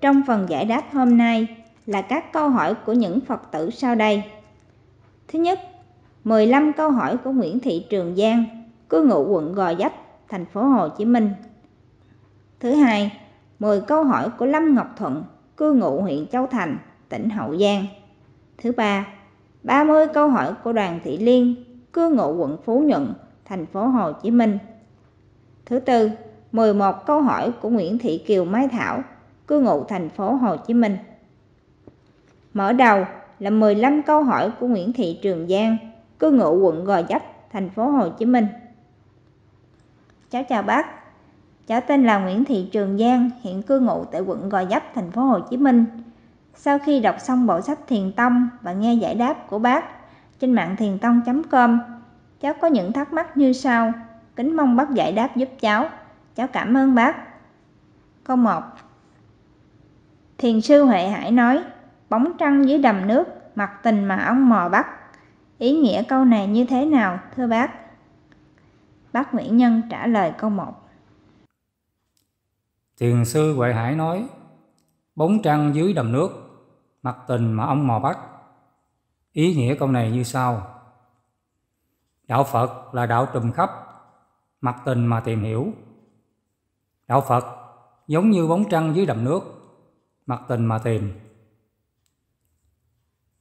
Trong phần giải đáp hôm nay là các câu hỏi của những Phật tử sau đây. Thứ nhất, 15 câu hỏi của Nguyễn Thị Trường Giang, cư ngụ quận Gò Vấp, thành phố Hồ Chí Minh. Thứ hai, 10 câu hỏi của Lâm Ngọc Thuận, cư ngụ huyện Châu Thành, tỉnh Hậu Giang. Thứ ba, 30 câu hỏi của Đoàn Thị Liên, cư ngụ quận Phú Nhuận, thành phố Hồ Chí Minh. Thứ tư, 11 câu hỏi của Nguyễn Thị Kiều Mai Thảo, cư ngụ thành phố Hồ Chí Minh. Mở đầu là 15 câu hỏi của Nguyễn Thị Trường Giang, cư ngụ quận Gò Vấp, thành phố Hồ Chí Minh. Cháu chào bác. Cháu tên là Nguyễn Thị Trường Giang, hiện cư ngụ tại quận Gò Vấp, thành phố Hồ Chí Minh. Sau khi đọc xong bộ sách Thiền Tông và nghe giải đáp của bác trên mạng thiền tông.com, cháu có những thắc mắc như sau. Kính mong bác giải đáp giúp cháu. Cháu cảm ơn bác. Câu 1 Thiền sư Huệ Hải nói, bóng trăng dưới đầm nước, mặt tình mà ông mò bắt. Ý nghĩa câu này như thế nào, thưa bác? Bác Nguyễn Nhân trả lời câu 1 Thiền sư Huệ Hải nói, bóng trăng dưới đầm nước, mặt tình mà ông mò bắt. Ý nghĩa câu này như sau. Đạo Phật là đạo trùm khắp, mặt tình mà tìm hiểu. Đạo Phật giống như bóng trăng dưới đầm nước, mặt tình mà tìm.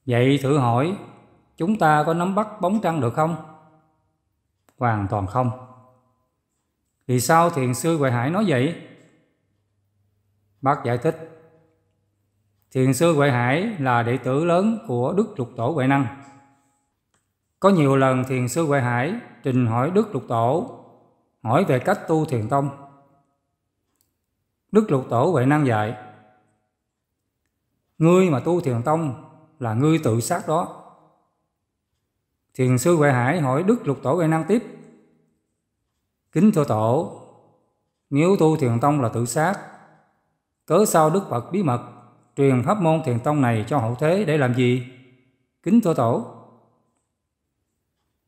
Vậy thử hỏi, chúng ta có nắm bắt bóng trăng được không? Hoàn toàn không. Vì sao Thiền sư Huệ Hải nói vậy? Bác giải thích, Thiền sư Huệ Hải là đệ tử lớn của Đức Lục Tổ Huệ Năng. Có nhiều lần Thiền sư Huệ Hải trình hỏi Đức Lục Tổ, hỏi về cách tu thiền tông. Đức Lục Tổ Huệ Năng dạy, Ngươi mà tu thiền tông là ngươi tự sát đó. Thiền sư Huệ Hải hỏi Đức Lục Tổ Huệ Năng tiếp, Kính thưa Tổ, nếu tu thiền tông là tự sát Cớ sao Đức Phật bí mật truyền pháp môn thiền tông này cho hậu thế để làm gì? Kính thưa tổ.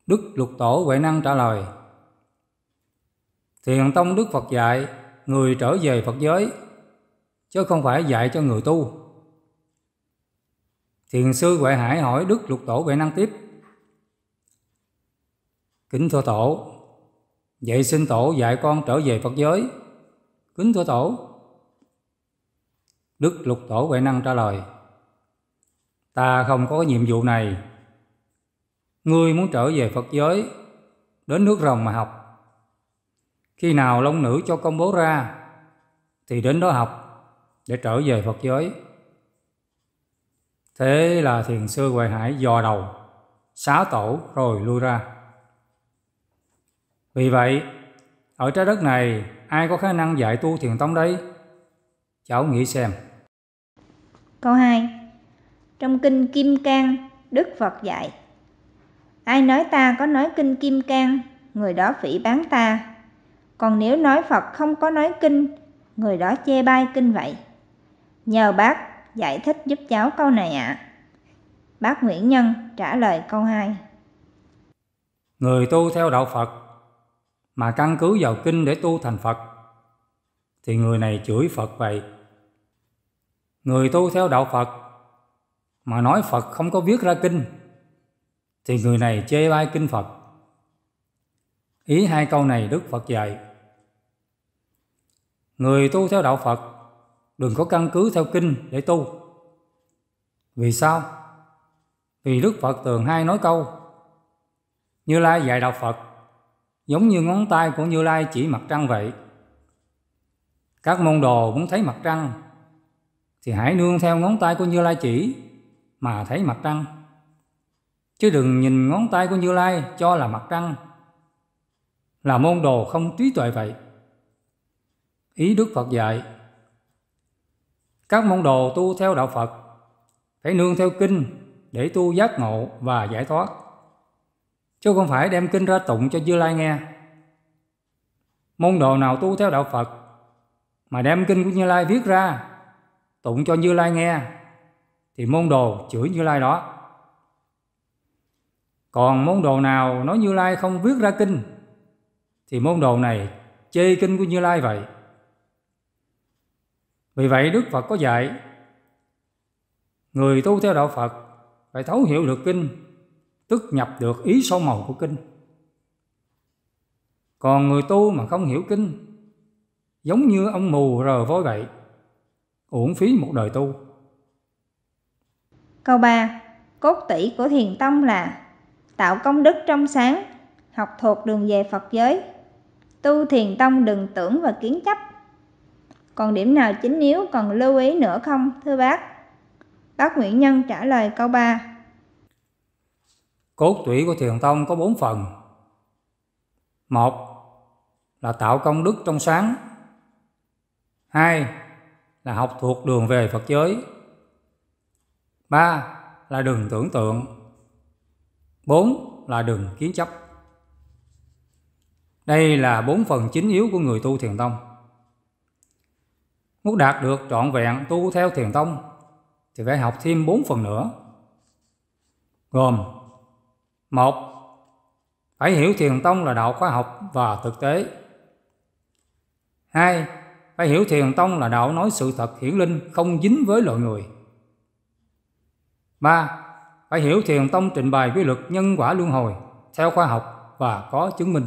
Đức Lục Tổ Huệ Năng trả lời Thiền tông Đức Phật dạy người trở về Phật giới chứ không phải dạy cho người tu. Thiền sư Huệ Hải hỏi Đức Lục Tổ Huệ Năng tiếp Kính thưa Tổ Vậy xin Tổ dạy con trở về Phật giới Kính thưa Tổ Đức Lục Tổ Huệ Năng trả lời, Ta không có cái nhiệm vụ này. Ngươi muốn trở về Phật giới, đến nước rồng mà học. Khi nào Long Nữ cho công bố ra, thì đến đó học để trở về Phật giới. Thế là thiền sư Huệ Hải dò đầu, xá tổ rồi lui ra. Vì vậy, ở trái đất này ai có khả năng dạy tu thiền Tống đấy? Cháu nghĩ xem. Câu 2 Trong kinh Kim Cang, Đức Phật dạy Ai nói ta có nói kinh Kim Cang, người đó phỉ bán ta. Còn nếu nói Phật không có nói kinh, người đó chê bai kinh vậy. Nhờ bác giải thích giúp cháu câu này ạ. À. Bác Nguyễn Nhân trả lời câu 2. Người tu theo đạo Phật mà căn cứ vào kinh để tu thành Phật thì người này chửi Phật vậy người tu theo đạo Phật mà nói Phật không có viết ra kinh thì người này chê bai kinh Phật. Ý hai câu này Đức Phật dạy. Người tu theo đạo Phật đừng có căn cứ theo kinh để tu. Vì sao? Vì Đức Phật thường hay nói câu Như Lai dạy đạo Phật giống như ngón tay của Như Lai chỉ mặt trăng vậy. Các môn đồ muốn thấy mặt trăng thì hãy nương theo ngón tay của Như Lai chỉ mà thấy mặt trăng. Chứ đừng nhìn ngón tay của Như Lai cho là mặt trăng. Là môn đồ không trí tuệ vậy. Ý Đức Phật dạy, các môn đồ tu theo đạo Phật phải nương theo kinh để tu giác ngộ và giải thoát. Chứ không phải đem kinh ra tụng cho Như Lai nghe. Môn đồ nào tu theo đạo Phật mà đem kinh của Như Lai viết ra tụng cho Như Lai nghe thì môn đồ chửi Như Lai đó. Còn môn đồ nào nói Như Lai không viết ra kinh thì môn đồ này chê kinh của Như Lai vậy. Vì vậy Đức Phật có dạy người tu theo đạo Phật phải thấu hiểu được kinh, tức nhập được ý sâu màu của kinh. Còn người tu mà không hiểu kinh giống như ông mù rờ voi vậy uổng phí một đời tu. Câu 3. Cốt tỷ của thiền tông là tạo công đức trong sáng, học thuộc đường về Phật giới. Tu thiền tông đừng tưởng và kiến chấp. Còn điểm nào chính yếu cần lưu ý nữa không, thưa bác? Bác Nguyễn Nhân trả lời câu 3. Cốt tủy của thiền tông có bốn phần. Một là tạo công đức trong sáng. Hai là học thuộc đường về Phật giới. ba là đừng tưởng tượng. bốn là đừng kiến chấp. Đây là bốn phần chính yếu của người tu thiền tông. Muốn đạt được trọn vẹn tu theo thiền tông thì phải học thêm bốn phần nữa. Gồm một Phải hiểu thiền tông là đạo khoa học và thực tế. hai phải hiểu thiền tông là đạo nói sự thật hiển linh không dính với loài người. ba Phải hiểu thiền tông trình bày quy luật nhân quả luân hồi theo khoa học và có chứng minh.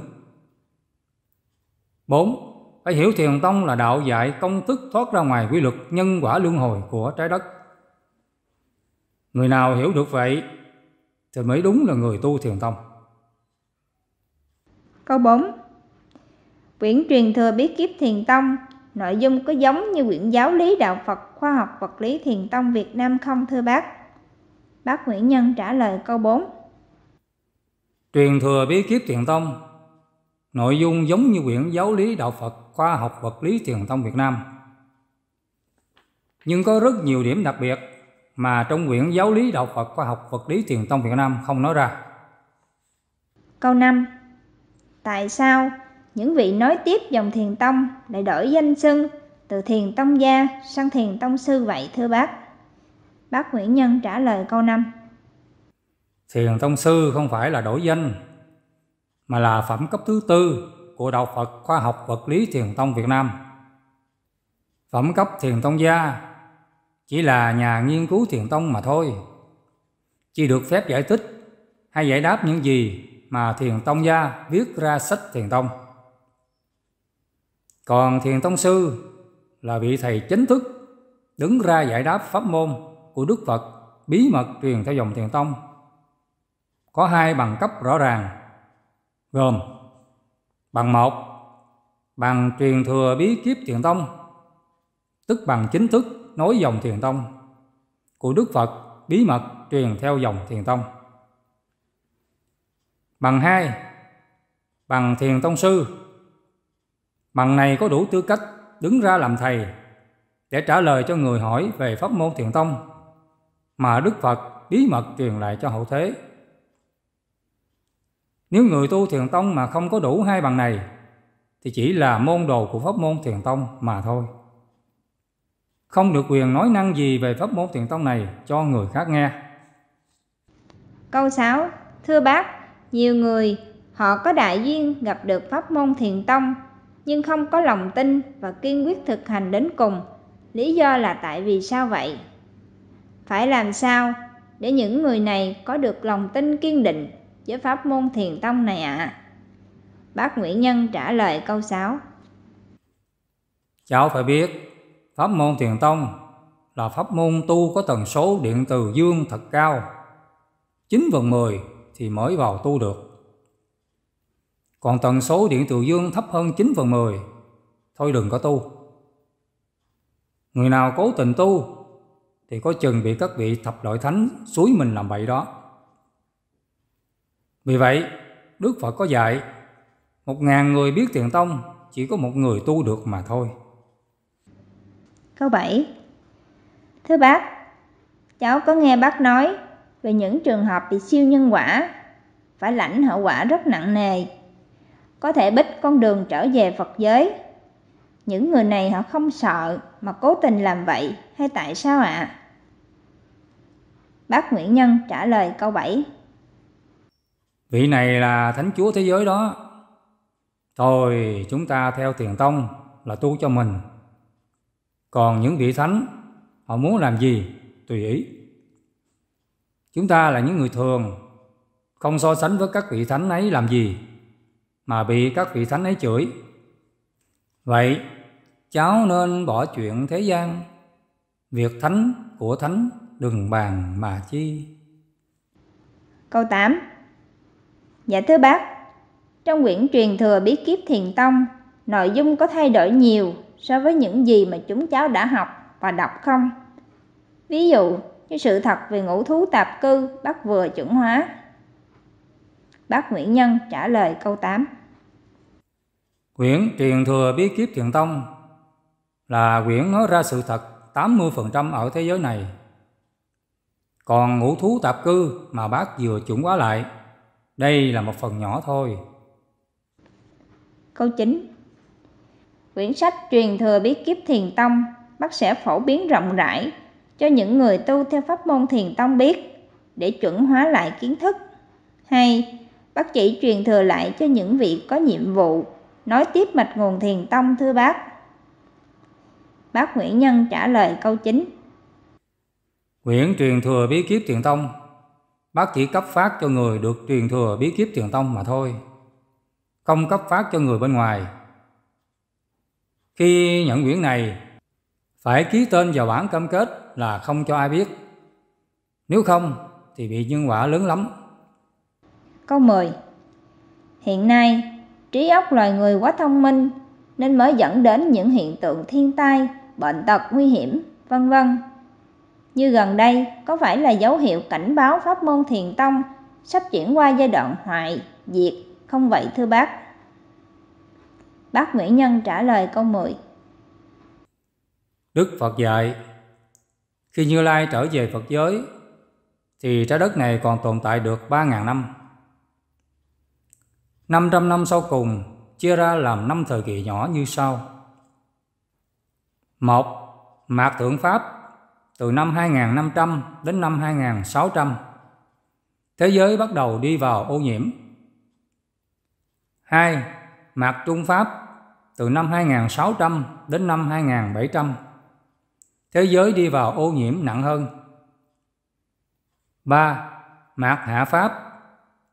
bốn Phải hiểu thiền tông là đạo dạy công thức thoát ra ngoài quy luật nhân quả luân hồi của trái đất. Người nào hiểu được vậy thì mới đúng là người tu thiền tông. Câu 4. Quyển truyền thừa bí kíp thiền tông nội dung có giống như quyển giáo lý đạo Phật khoa học vật lý thiền tông Việt Nam không thưa bác? Bác Nguyễn Nhân trả lời câu 4. Truyền thừa bí kiếp thiền tông Nội dung giống như quyển giáo lý đạo Phật khoa học vật lý thiền tông Việt Nam Nhưng có rất nhiều điểm đặc biệt mà trong quyển giáo lý đạo Phật khoa học vật lý thiền tông Việt Nam không nói ra. Câu 5. Tại sao những vị nói tiếp dòng thiền tông lại đổi danh xưng từ thiền tông gia sang thiền tông sư vậy thưa bác bác nguyễn nhân trả lời câu năm thiền tông sư không phải là đổi danh mà là phẩm cấp thứ tư của đạo phật khoa học vật lý thiền tông việt nam phẩm cấp thiền tông gia chỉ là nhà nghiên cứu thiền tông mà thôi chỉ được phép giải thích hay giải đáp những gì mà thiền tông gia viết ra sách thiền tông còn Thiền Tông Sư là vị thầy chính thức đứng ra giải đáp pháp môn của Đức Phật bí mật truyền theo dòng Thiền Tông. Có hai bằng cấp rõ ràng, gồm bằng một bằng truyền thừa bí kiếp Thiền Tông, tức bằng chính thức nối dòng Thiền Tông của Đức Phật bí mật truyền theo dòng Thiền Tông. Bằng hai bằng Thiền Tông Sư Bằng này có đủ tư cách đứng ra làm thầy để trả lời cho người hỏi về pháp môn thiền tông mà Đức Phật bí mật truyền lại cho hậu thế. Nếu người tu thiền tông mà không có đủ hai bằng này thì chỉ là môn đồ của pháp môn thiền tông mà thôi. Không được quyền nói năng gì về pháp môn thiền tông này cho người khác nghe. Câu 6. Thưa bác, nhiều người họ có đại duyên gặp được pháp môn thiền tông nhưng không có lòng tin và kiên quyết thực hành đến cùng lý do là tại vì sao vậy phải làm sao để những người này có được lòng tin kiên định với pháp môn thiền tông này ạ à? bác nguyễn nhân trả lời câu sáu cháu phải biết pháp môn thiền tông là pháp môn tu có tần số điện từ dương thật cao chín phần mười thì mới vào tu được còn tần số điện từ dương thấp hơn 9 phần 10. Thôi đừng có tu. Người nào cố tình tu thì có chừng bị các vị thập loại thánh suối mình làm bậy đó. Vì vậy, Đức Phật có dạy, một ngàn người biết tiền tông, chỉ có một người tu được mà thôi. Câu 7 Thưa bác, cháu có nghe bác nói về những trường hợp bị siêu nhân quả, phải lãnh hậu quả rất nặng nề có thể bích con đường trở về Phật giới. Những người này họ không sợ mà cố tình làm vậy hay tại sao ạ? À? Bác Nguyễn Nhân trả lời câu 7. Vị này là Thánh Chúa thế giới đó. Thôi chúng ta theo thiền tông là tu cho mình. Còn những vị thánh họ muốn làm gì tùy ý. Chúng ta là những người thường không so sánh với các vị thánh ấy làm gì mà bị các vị thánh ấy chửi. Vậy, cháu nên bỏ chuyện thế gian, việc thánh của thánh đừng bàn mà chi. Câu 8 Dạ thưa bác, trong quyển truyền thừa bí kiếp thiền tông, nội dung có thay đổi nhiều so với những gì mà chúng cháu đã học và đọc không? Ví dụ như sự thật về ngũ thú tạp cư bác vừa chuẩn hóa. Bác Nguyễn Nhân trả lời câu 8. Quyển Truyền Thừa Bí Kiếp Thiền Tông là quyển nói ra sự thật 80% ở thế giới này. Còn ngũ thú tạp cư mà bác vừa chuẩn hóa lại, đây là một phần nhỏ thôi. Câu 9 Quyển sách Truyền Thừa Bí Kiếp Thiền Tông bác sẽ phổ biến rộng rãi cho những người tu theo pháp môn Thiền Tông biết để chuẩn hóa lại kiến thức. Hay, bác chỉ truyền thừa lại cho những vị có nhiệm vụ nói tiếp mạch nguồn thiền tông thưa bác bác nguyễn nhân trả lời câu chính Nguyễn truyền thừa bí kiếp thiền tông Bác chỉ cấp phát cho người được truyền thừa bí kiếp thiền tông mà thôi Không cấp phát cho người bên ngoài Khi nhận quyển này Phải ký tên vào bản cam kết là không cho ai biết Nếu không thì bị nhân quả lớn lắm Câu 10 Hiện nay trí óc loài người quá thông minh nên mới dẫn đến những hiện tượng thiên tai bệnh tật nguy hiểm vân vân như gần đây có phải là dấu hiệu cảnh báo pháp môn thiền tông sắp chuyển qua giai đoạn hoại diệt không vậy thưa bác bác Nguyễn Nhân trả lời câu 10 Đức Phật dạy khi Như Lai trở về Phật giới thì trái đất này còn tồn tại được ba ngàn năm 500 năm sau cùng chia ra làm năm thời kỳ nhỏ như sau. 1. Mạc Thượng Pháp từ năm 2500 đến năm 2600. Thế giới bắt đầu đi vào ô nhiễm. 2. Mạc Trung Pháp từ năm 2600 đến năm 2700. Thế giới đi vào ô nhiễm nặng hơn. 3. Mạc Hạ Pháp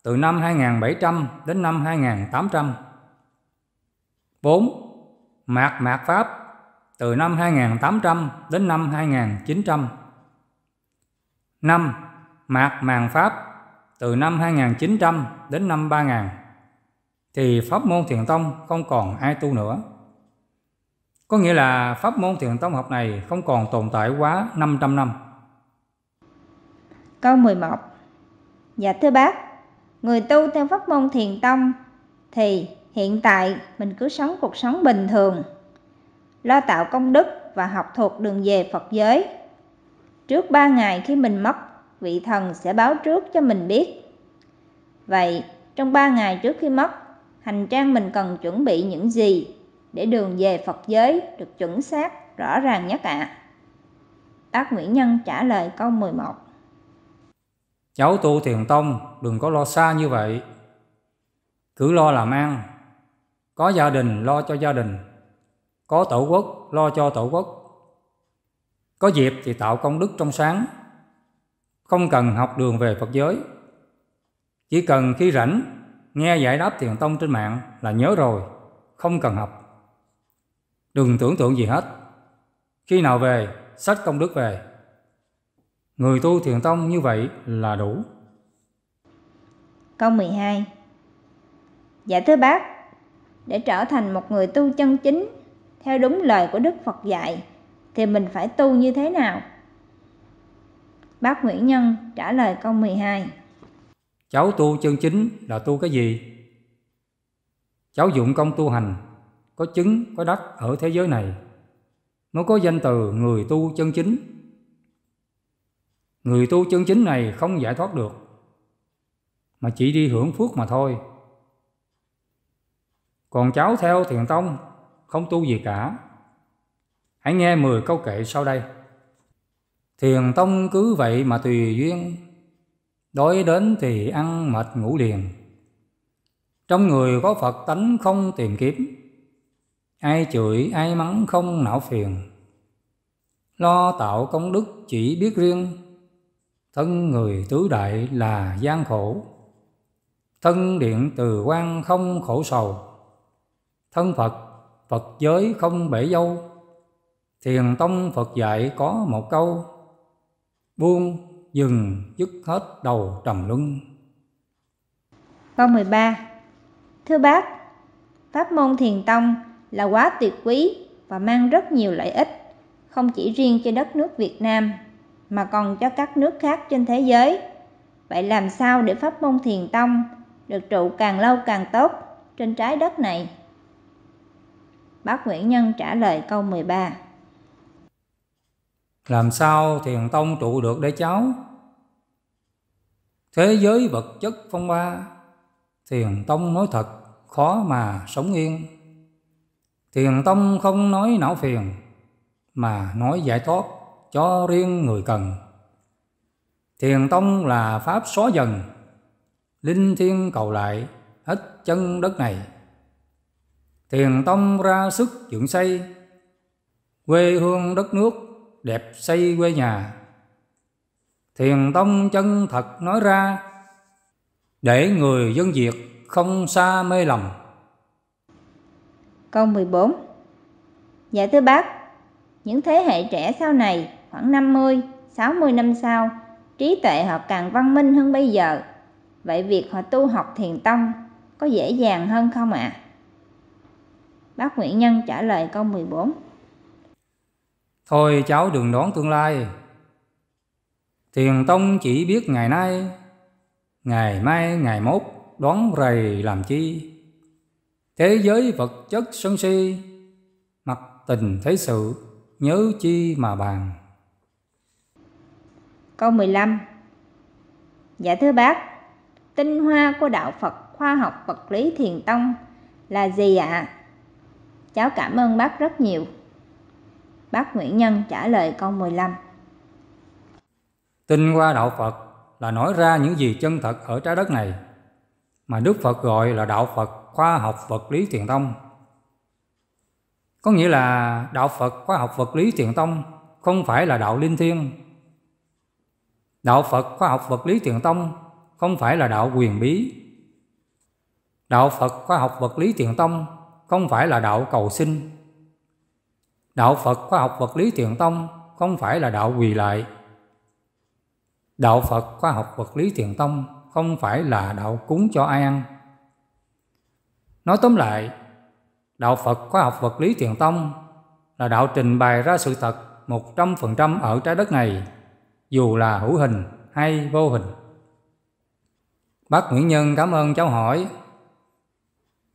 từ năm 2700 đến năm 2800. 4. Mạt Mạt Pháp từ năm 2800 đến năm 2900. 5. Mạt màng Pháp từ năm 2900 đến năm 3000 thì pháp môn thiền tông không còn ai tu nữa. Có nghĩa là pháp môn thiền tông học này không còn tồn tại quá 500 năm. Câu 11 Dạ thưa bác, người tu theo pháp môn thiền tông thì hiện tại mình cứ sống cuộc sống bình thường lo tạo công đức và học thuộc đường về phật giới trước ba ngày khi mình mất vị thần sẽ báo trước cho mình biết vậy trong ba ngày trước khi mất hành trang mình cần chuẩn bị những gì để đường về phật giới được chuẩn xác rõ ràng nhất ạ à? bác nguyễn nhân trả lời câu 11 Cháu tu thiền tông đừng có lo xa như vậy. Cứ lo làm ăn. Có gia đình lo cho gia đình. Có tổ quốc lo cho tổ quốc. Có dịp thì tạo công đức trong sáng. Không cần học đường về Phật giới. Chỉ cần khi rảnh nghe giải đáp thiền tông trên mạng là nhớ rồi, không cần học. Đừng tưởng tượng gì hết. Khi nào về, sách công đức về. Người tu thiền tông như vậy là đủ. Câu 12 Dạ thưa bác, để trở thành một người tu chân chính theo đúng lời của Đức Phật dạy thì mình phải tu như thế nào? Bác Nguyễn Nhân trả lời câu 12 Cháu tu chân chính là tu cái gì? Cháu dụng công tu hành, có chứng, có đắc ở thế giới này nó có danh từ người tu chân chính Người tu chân chính này không giải thoát được, mà chỉ đi hưởng phước mà thôi. Còn cháu theo thiền tông, không tu gì cả. Hãy nghe 10 câu kệ sau đây. Thiền tông cứ vậy mà tùy duyên, đói đến thì ăn mệt ngủ liền. Trong người có Phật tánh không tìm kiếm, ai chửi ai mắng không não phiền. Lo tạo công đức chỉ biết riêng, thân người tứ đại là gian khổ thân điện từ quan không khổ sầu thân phật phật giới không bể dâu thiền tông phật dạy có một câu buông dừng dứt hết đầu trầm luân câu 13 thưa bác pháp môn thiền tông là quá tuyệt quý và mang rất nhiều lợi ích không chỉ riêng cho đất nước Việt Nam mà còn cho các nước khác trên thế giới. Vậy làm sao để pháp môn thiền tông được trụ càng lâu càng tốt trên trái đất này? Bác Nguyễn Nhân trả lời câu 13. Làm sao thiền tông trụ được để cháu? Thế giới vật chất phong ba, thiền tông nói thật khó mà sống yên. Thiền tông không nói não phiền mà nói giải thoát cho riêng người cần. Thiền tông là pháp xóa dần, linh thiên cầu lại hết chân đất này. Thiền tông ra sức dựng xây, quê hương đất nước đẹp xây quê nhà. Thiền tông chân thật nói ra, để người dân Việt không xa mê lầm. Câu 14 Dạ thưa bác, những thế hệ trẻ sau này khoảng 50, 60 năm sau, trí tuệ họ càng văn minh hơn bây giờ. Vậy việc họ tu học thiền tông có dễ dàng hơn không ạ? À? Bác Nguyễn Nhân trả lời câu 14. Thôi cháu đừng đoán tương lai. Thiền tông chỉ biết ngày nay, ngày mai, ngày mốt đoán rầy làm chi. Thế giới vật chất sân si, mặt tình thế sự, nhớ chi mà bàn. Câu 15 Dạ thưa bác, tinh hoa của đạo Phật khoa học vật lý thiền tông là gì ạ? À? Cháu cảm ơn bác rất nhiều. Bác Nguyễn Nhân trả lời câu 15 Tinh hoa đạo Phật là nói ra những gì chân thật ở trái đất này mà Đức Phật gọi là đạo Phật khoa học vật lý thiền tông. Có nghĩa là đạo Phật khoa học vật lý thiền tông không phải là đạo linh thiêng Đạo Phật khoa học vật lý thiền tông không phải là đạo quyền bí. Đạo Phật khoa học vật lý thiền tông không phải là đạo cầu sinh. Đạo Phật khoa học vật lý thiền tông không phải là đạo quỳ lại. Đạo Phật khoa học vật lý thiền tông không phải là đạo cúng cho ai ăn. Nói tóm lại, đạo Phật khoa học vật lý thiền tông là đạo trình bày ra sự thật một trăm phần trăm ở trái đất này dù là hữu hình hay vô hình. Bác Nguyễn Nhân cảm ơn cháu hỏi.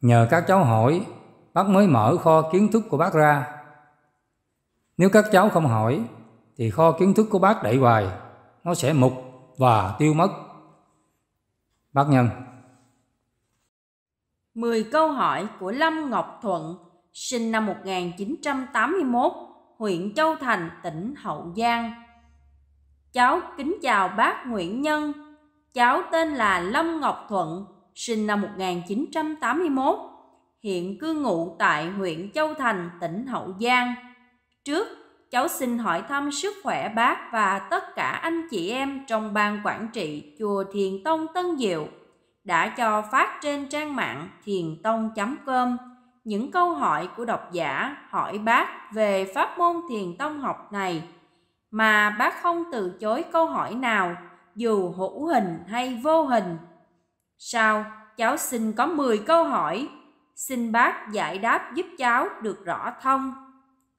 Nhờ các cháu hỏi, bác mới mở kho kiến thức của bác ra. Nếu các cháu không hỏi, thì kho kiến thức của bác đẩy hoài, nó sẽ mục và tiêu mất. Bác Nhân 10 câu hỏi của Lâm Ngọc Thuận, sinh năm 1981, huyện Châu Thành, tỉnh Hậu Giang. Cháu kính chào bác Nguyễn Nhân. Cháu tên là Lâm Ngọc Thuận, sinh năm 1981, hiện cư ngụ tại huyện Châu Thành, tỉnh Hậu Giang. Trước, cháu xin hỏi thăm sức khỏe bác và tất cả anh chị em trong ban quản trị chùa Thiền Tông Tân Diệu đã cho phát trên trang mạng thiền tông.com những câu hỏi của độc giả hỏi bác về pháp môn thiền tông học này mà bác không từ chối câu hỏi nào dù hữu hình hay vô hình sao cháu xin có 10 câu hỏi xin bác giải đáp giúp cháu được rõ thông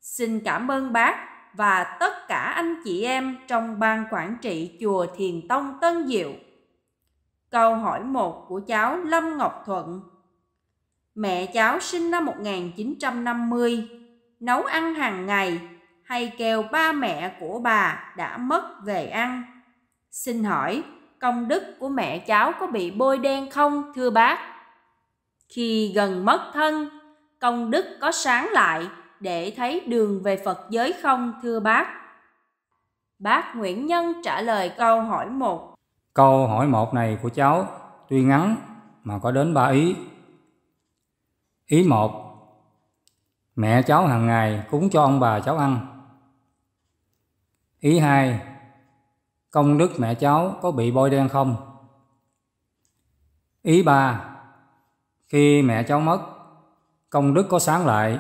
xin cảm ơn bác và tất cả anh chị em trong ban quản trị chùa Thiền Tông Tân Diệu. Câu hỏi 1 của cháu Lâm Ngọc Thuận. Mẹ cháu sinh năm 1950, nấu ăn hàng ngày hay kêu ba mẹ của bà đã mất về ăn. Xin hỏi, công đức của mẹ cháu có bị bôi đen không thưa bác? Khi gần mất thân, công đức có sáng lại để thấy đường về Phật giới không thưa bác? Bác Nguyễn Nhân trả lời câu hỏi 1. Câu hỏi 1 này của cháu tuy ngắn mà có đến ba ý. Ý 1. Mẹ cháu hàng ngày cúng cho ông bà cháu ăn Ý hai, công đức mẹ cháu có bị bôi đen không? Ý ba, khi mẹ cháu mất, công đức có sáng lại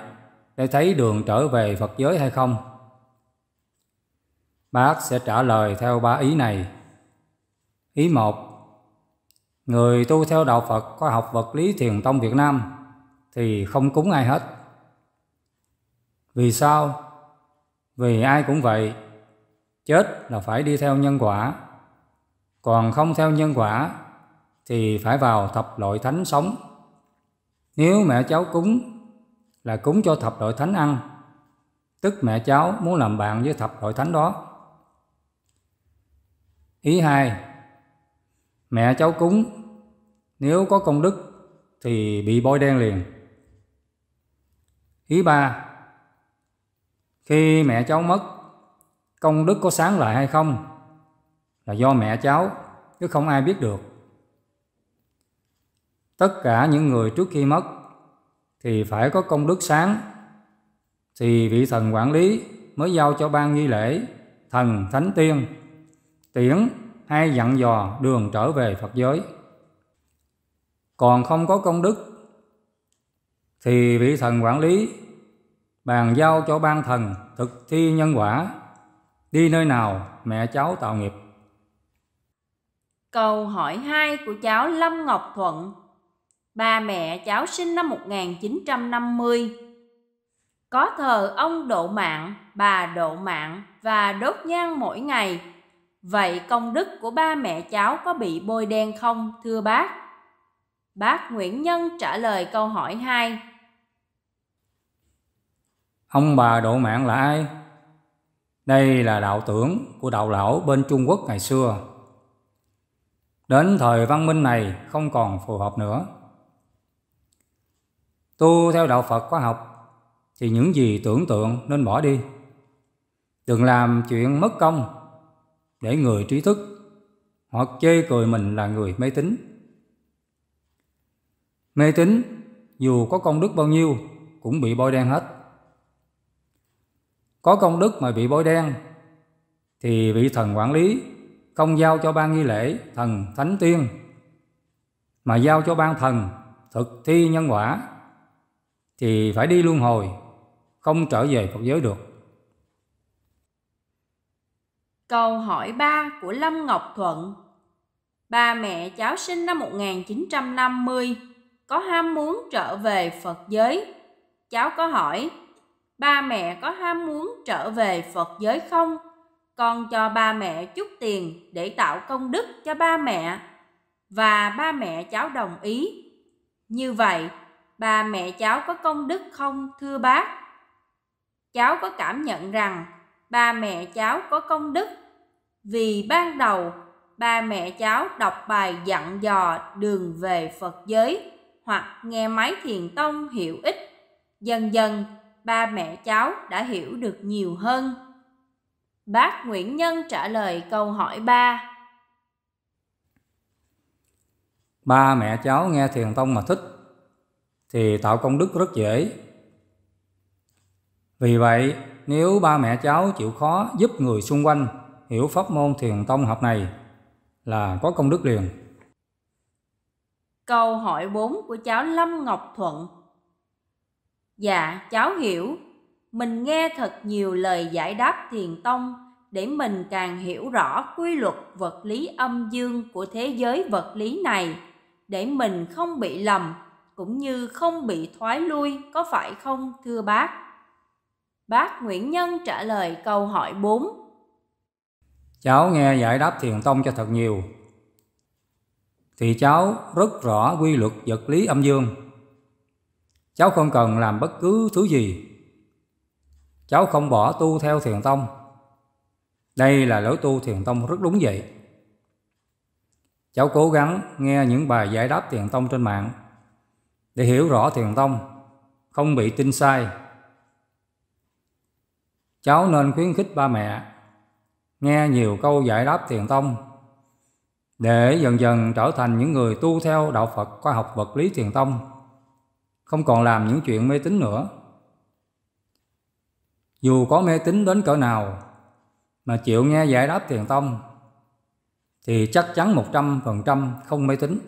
để thấy đường trở về Phật giới hay không? Bác sẽ trả lời theo ba ý này. Ý một, người tu theo đạo Phật có học vật lý thiền tông Việt Nam thì không cúng ai hết. Vì sao? Vì ai cũng vậy, Chết là phải đi theo nhân quả, còn không theo nhân quả thì phải vào thập loại thánh sống. Nếu mẹ cháu cúng là cúng cho thập loại thánh ăn, tức mẹ cháu muốn làm bạn với thập loại thánh đó. Ý hai, mẹ cháu cúng nếu có công đức thì bị bôi đen liền. Ý ba, khi mẹ cháu mất công đức có sáng lại hay không là do mẹ cháu chứ không ai biết được tất cả những người trước khi mất thì phải có công đức sáng thì vị thần quản lý mới giao cho ban nghi lễ thần thánh tiên tiễn hay dặn dò đường trở về Phật giới còn không có công đức thì vị thần quản lý bàn giao cho ban thần thực thi nhân quả Đi nơi nào mẹ cháu tạo nghiệp Câu hỏi 2 của cháu Lâm Ngọc Thuận Ba mẹ cháu sinh năm 1950 Có thờ ông Độ Mạng, bà Độ Mạng và đốt nhang mỗi ngày Vậy công đức của ba mẹ cháu có bị bôi đen không thưa bác? Bác Nguyễn Nhân trả lời câu hỏi 2 Ông bà Độ Mạng là ai? Đây là đạo tưởng của đạo lão bên Trung Quốc ngày xưa. Đến thời văn minh này không còn phù hợp nữa. Tu theo đạo Phật khoa học thì những gì tưởng tượng nên bỏ đi. Đừng làm chuyện mất công để người trí thức hoặc chê cười mình là người mê tín. Mê tín dù có công đức bao nhiêu cũng bị bôi đen hết có công đức mà bị bôi đen thì vị thần quản lý không giao cho ban nghi lễ thần thánh tiên mà giao cho ban thần thực thi nhân quả thì phải đi luân hồi không trở về Phật giới được. Câu hỏi 3 của Lâm Ngọc Thuận Ba mẹ cháu sinh năm 1950 có ham muốn trở về Phật giới. Cháu có hỏi ba mẹ có ham muốn trở về Phật giới không? Con cho ba mẹ chút tiền để tạo công đức cho ba mẹ và ba mẹ cháu đồng ý. Như vậy, ba mẹ cháu có công đức không thưa bác? Cháu có cảm nhận rằng ba mẹ cháu có công đức vì ban đầu ba mẹ cháu đọc bài dặn dò đường về Phật giới hoặc nghe máy thiền tông hiệu ích. Dần dần ba mẹ cháu đã hiểu được nhiều hơn. Bác Nguyễn Nhân trả lời câu hỏi ba. Ba mẹ cháu nghe thiền tông mà thích thì tạo công đức rất dễ. Vì vậy, nếu ba mẹ cháu chịu khó giúp người xung quanh hiểu pháp môn thiền tông học này là có công đức liền. Câu hỏi 4 của cháu Lâm Ngọc Thuận Dạ, cháu hiểu. Mình nghe thật nhiều lời giải đáp thiền tông để mình càng hiểu rõ quy luật vật lý âm dương của thế giới vật lý này, để mình không bị lầm cũng như không bị thoái lui, có phải không thưa bác? Bác Nguyễn Nhân trả lời câu hỏi 4. Cháu nghe giải đáp thiền tông cho thật nhiều, thì cháu rất rõ quy luật vật lý âm dương Cháu không cần làm bất cứ thứ gì. Cháu không bỏ tu theo thiền tông. Đây là lối tu thiền tông rất đúng vậy. Cháu cố gắng nghe những bài giải đáp thiền tông trên mạng để hiểu rõ thiền tông, không bị tin sai. Cháu nên khuyến khích ba mẹ nghe nhiều câu giải đáp thiền tông để dần dần trở thành những người tu theo đạo Phật khoa học vật lý thiền tông không còn làm những chuyện mê tín nữa. Dù có mê tín đến cỡ nào mà chịu nghe giải đáp thiền tông thì chắc chắn một trăm phần trăm không mê tín.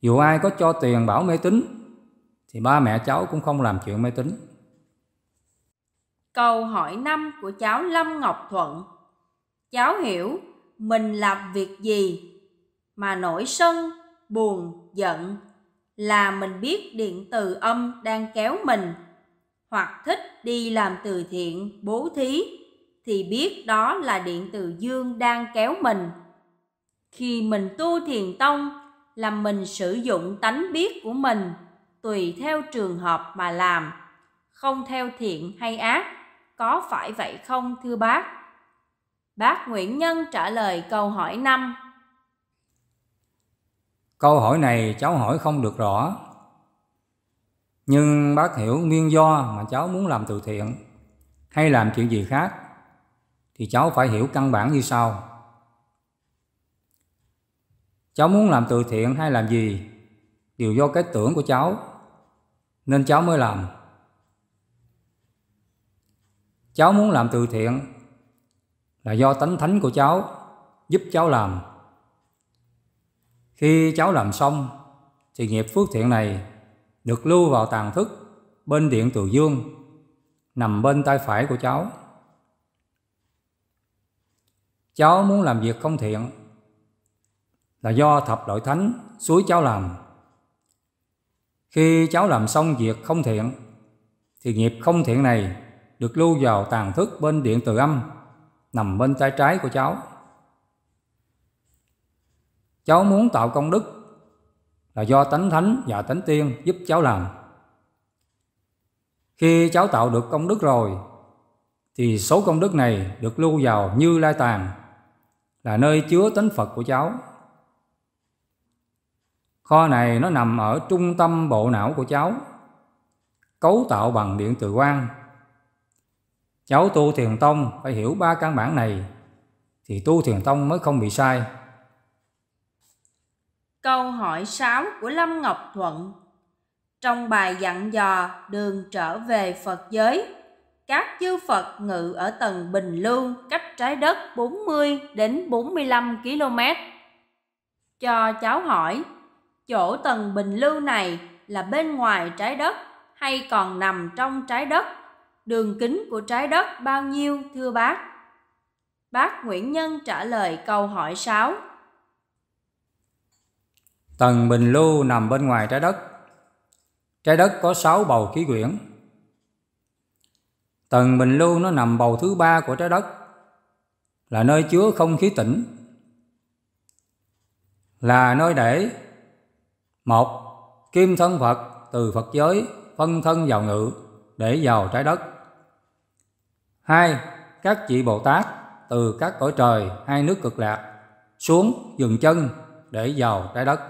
Dù ai có cho tiền bảo mê tín thì ba mẹ cháu cũng không làm chuyện mê tín. Câu hỏi năm của cháu Lâm Ngọc Thuận. Cháu hiểu mình làm việc gì mà nổi sân, buồn, giận là mình biết điện từ âm đang kéo mình hoặc thích đi làm từ thiện bố thí thì biết đó là điện từ dương đang kéo mình khi mình tu thiền tông là mình sử dụng tánh biết của mình tùy theo trường hợp mà làm không theo thiện hay ác có phải vậy không thưa bác bác nguyễn nhân trả lời câu hỏi năm Câu hỏi này cháu hỏi không được rõ. Nhưng bác hiểu nguyên do mà cháu muốn làm từ thiện hay làm chuyện gì khác thì cháu phải hiểu căn bản như sau. Cháu muốn làm từ thiện hay làm gì đều do cái tưởng của cháu nên cháu mới làm. Cháu muốn làm từ thiện là do tánh thánh của cháu giúp cháu làm khi cháu làm xong, thì nghiệp phước thiện này được lưu vào tàng thức bên điện từ dương, nằm bên tay phải của cháu. Cháu muốn làm việc không thiện là do thập đội thánh suối cháu làm. Khi cháu làm xong việc không thiện, thì nghiệp không thiện này được lưu vào tàng thức bên điện từ âm, nằm bên tay trái của cháu cháu muốn tạo công đức là do tánh thánh và tánh tiên giúp cháu làm. Khi cháu tạo được công đức rồi, thì số công đức này được lưu vào Như Lai Tàng, là nơi chứa tánh Phật của cháu. Kho này nó nằm ở trung tâm bộ não của cháu, cấu tạo bằng điện từ quang. Cháu tu thiền tông phải hiểu ba căn bản này, thì tu thiền tông mới không bị sai. Câu hỏi 6 của Lâm Ngọc Thuận Trong bài dặn dò đường trở về Phật giới, các chư Phật ngự ở tầng Bình Lưu cách trái đất 40 đến 45 km. Cho cháu hỏi, chỗ tầng Bình Lưu này là bên ngoài trái đất hay còn nằm trong trái đất? Đường kính của trái đất bao nhiêu thưa bác? Bác Nguyễn Nhân trả lời câu hỏi 6 Tầng Bình Lưu nằm bên ngoài trái đất. Trái đất có sáu bầu khí quyển. Tầng Bình Lưu nó nằm bầu thứ ba của trái đất, là nơi chứa không khí tĩnh, là nơi để một kim thân Phật từ Phật giới phân thân vào ngự để vào trái đất. Hai, các vị Bồ Tát từ các cõi trời hai nước cực lạc xuống dừng chân để vào trái đất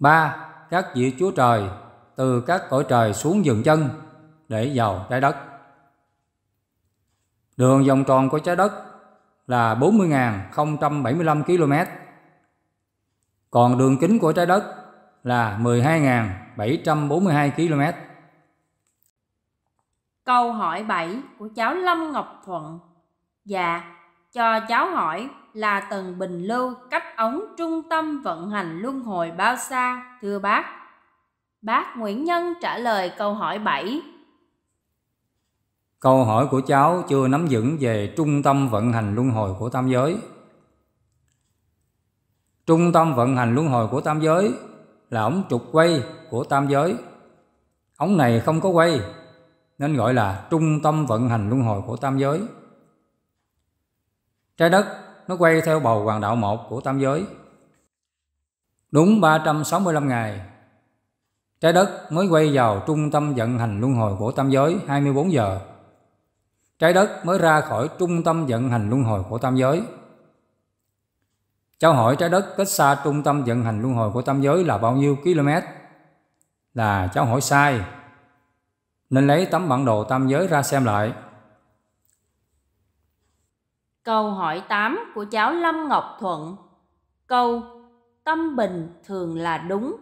ba Các vị Chúa Trời từ các cõi trời xuống dừng chân để vào trái đất. Đường vòng tròn của trái đất là 40.075 km. Còn đường kính của trái đất là 12.742 km. Câu hỏi 7 của cháu Lâm Ngọc Thuận Dạ, cho cháu hỏi là tầng bình lưu cách ống trung tâm vận hành luân hồi bao xa, thưa bác? Bác Nguyễn Nhân trả lời câu hỏi 7. Câu hỏi của cháu chưa nắm vững về trung tâm vận hành luân hồi của tam giới. Trung tâm vận hành luân hồi của tam giới là ống trục quay của tam giới. Ống này không có quay nên gọi là trung tâm vận hành luân hồi của tam giới. Trái đất nó quay theo bầu hoàng đạo một của tam giới. Đúng 365 ngày, trái đất mới quay vào trung tâm vận hành luân hồi của tam giới 24 giờ. Trái đất mới ra khỏi trung tâm vận hành luân hồi của tam giới. Cháu hỏi trái đất cách xa trung tâm vận hành luân hồi của tam giới là bao nhiêu km? Là cháu hỏi sai. Nên lấy tấm bản đồ tam giới ra xem lại. Câu hỏi 8 của cháu Lâm Ngọc Thuận. Câu tâm bình thường là đúng.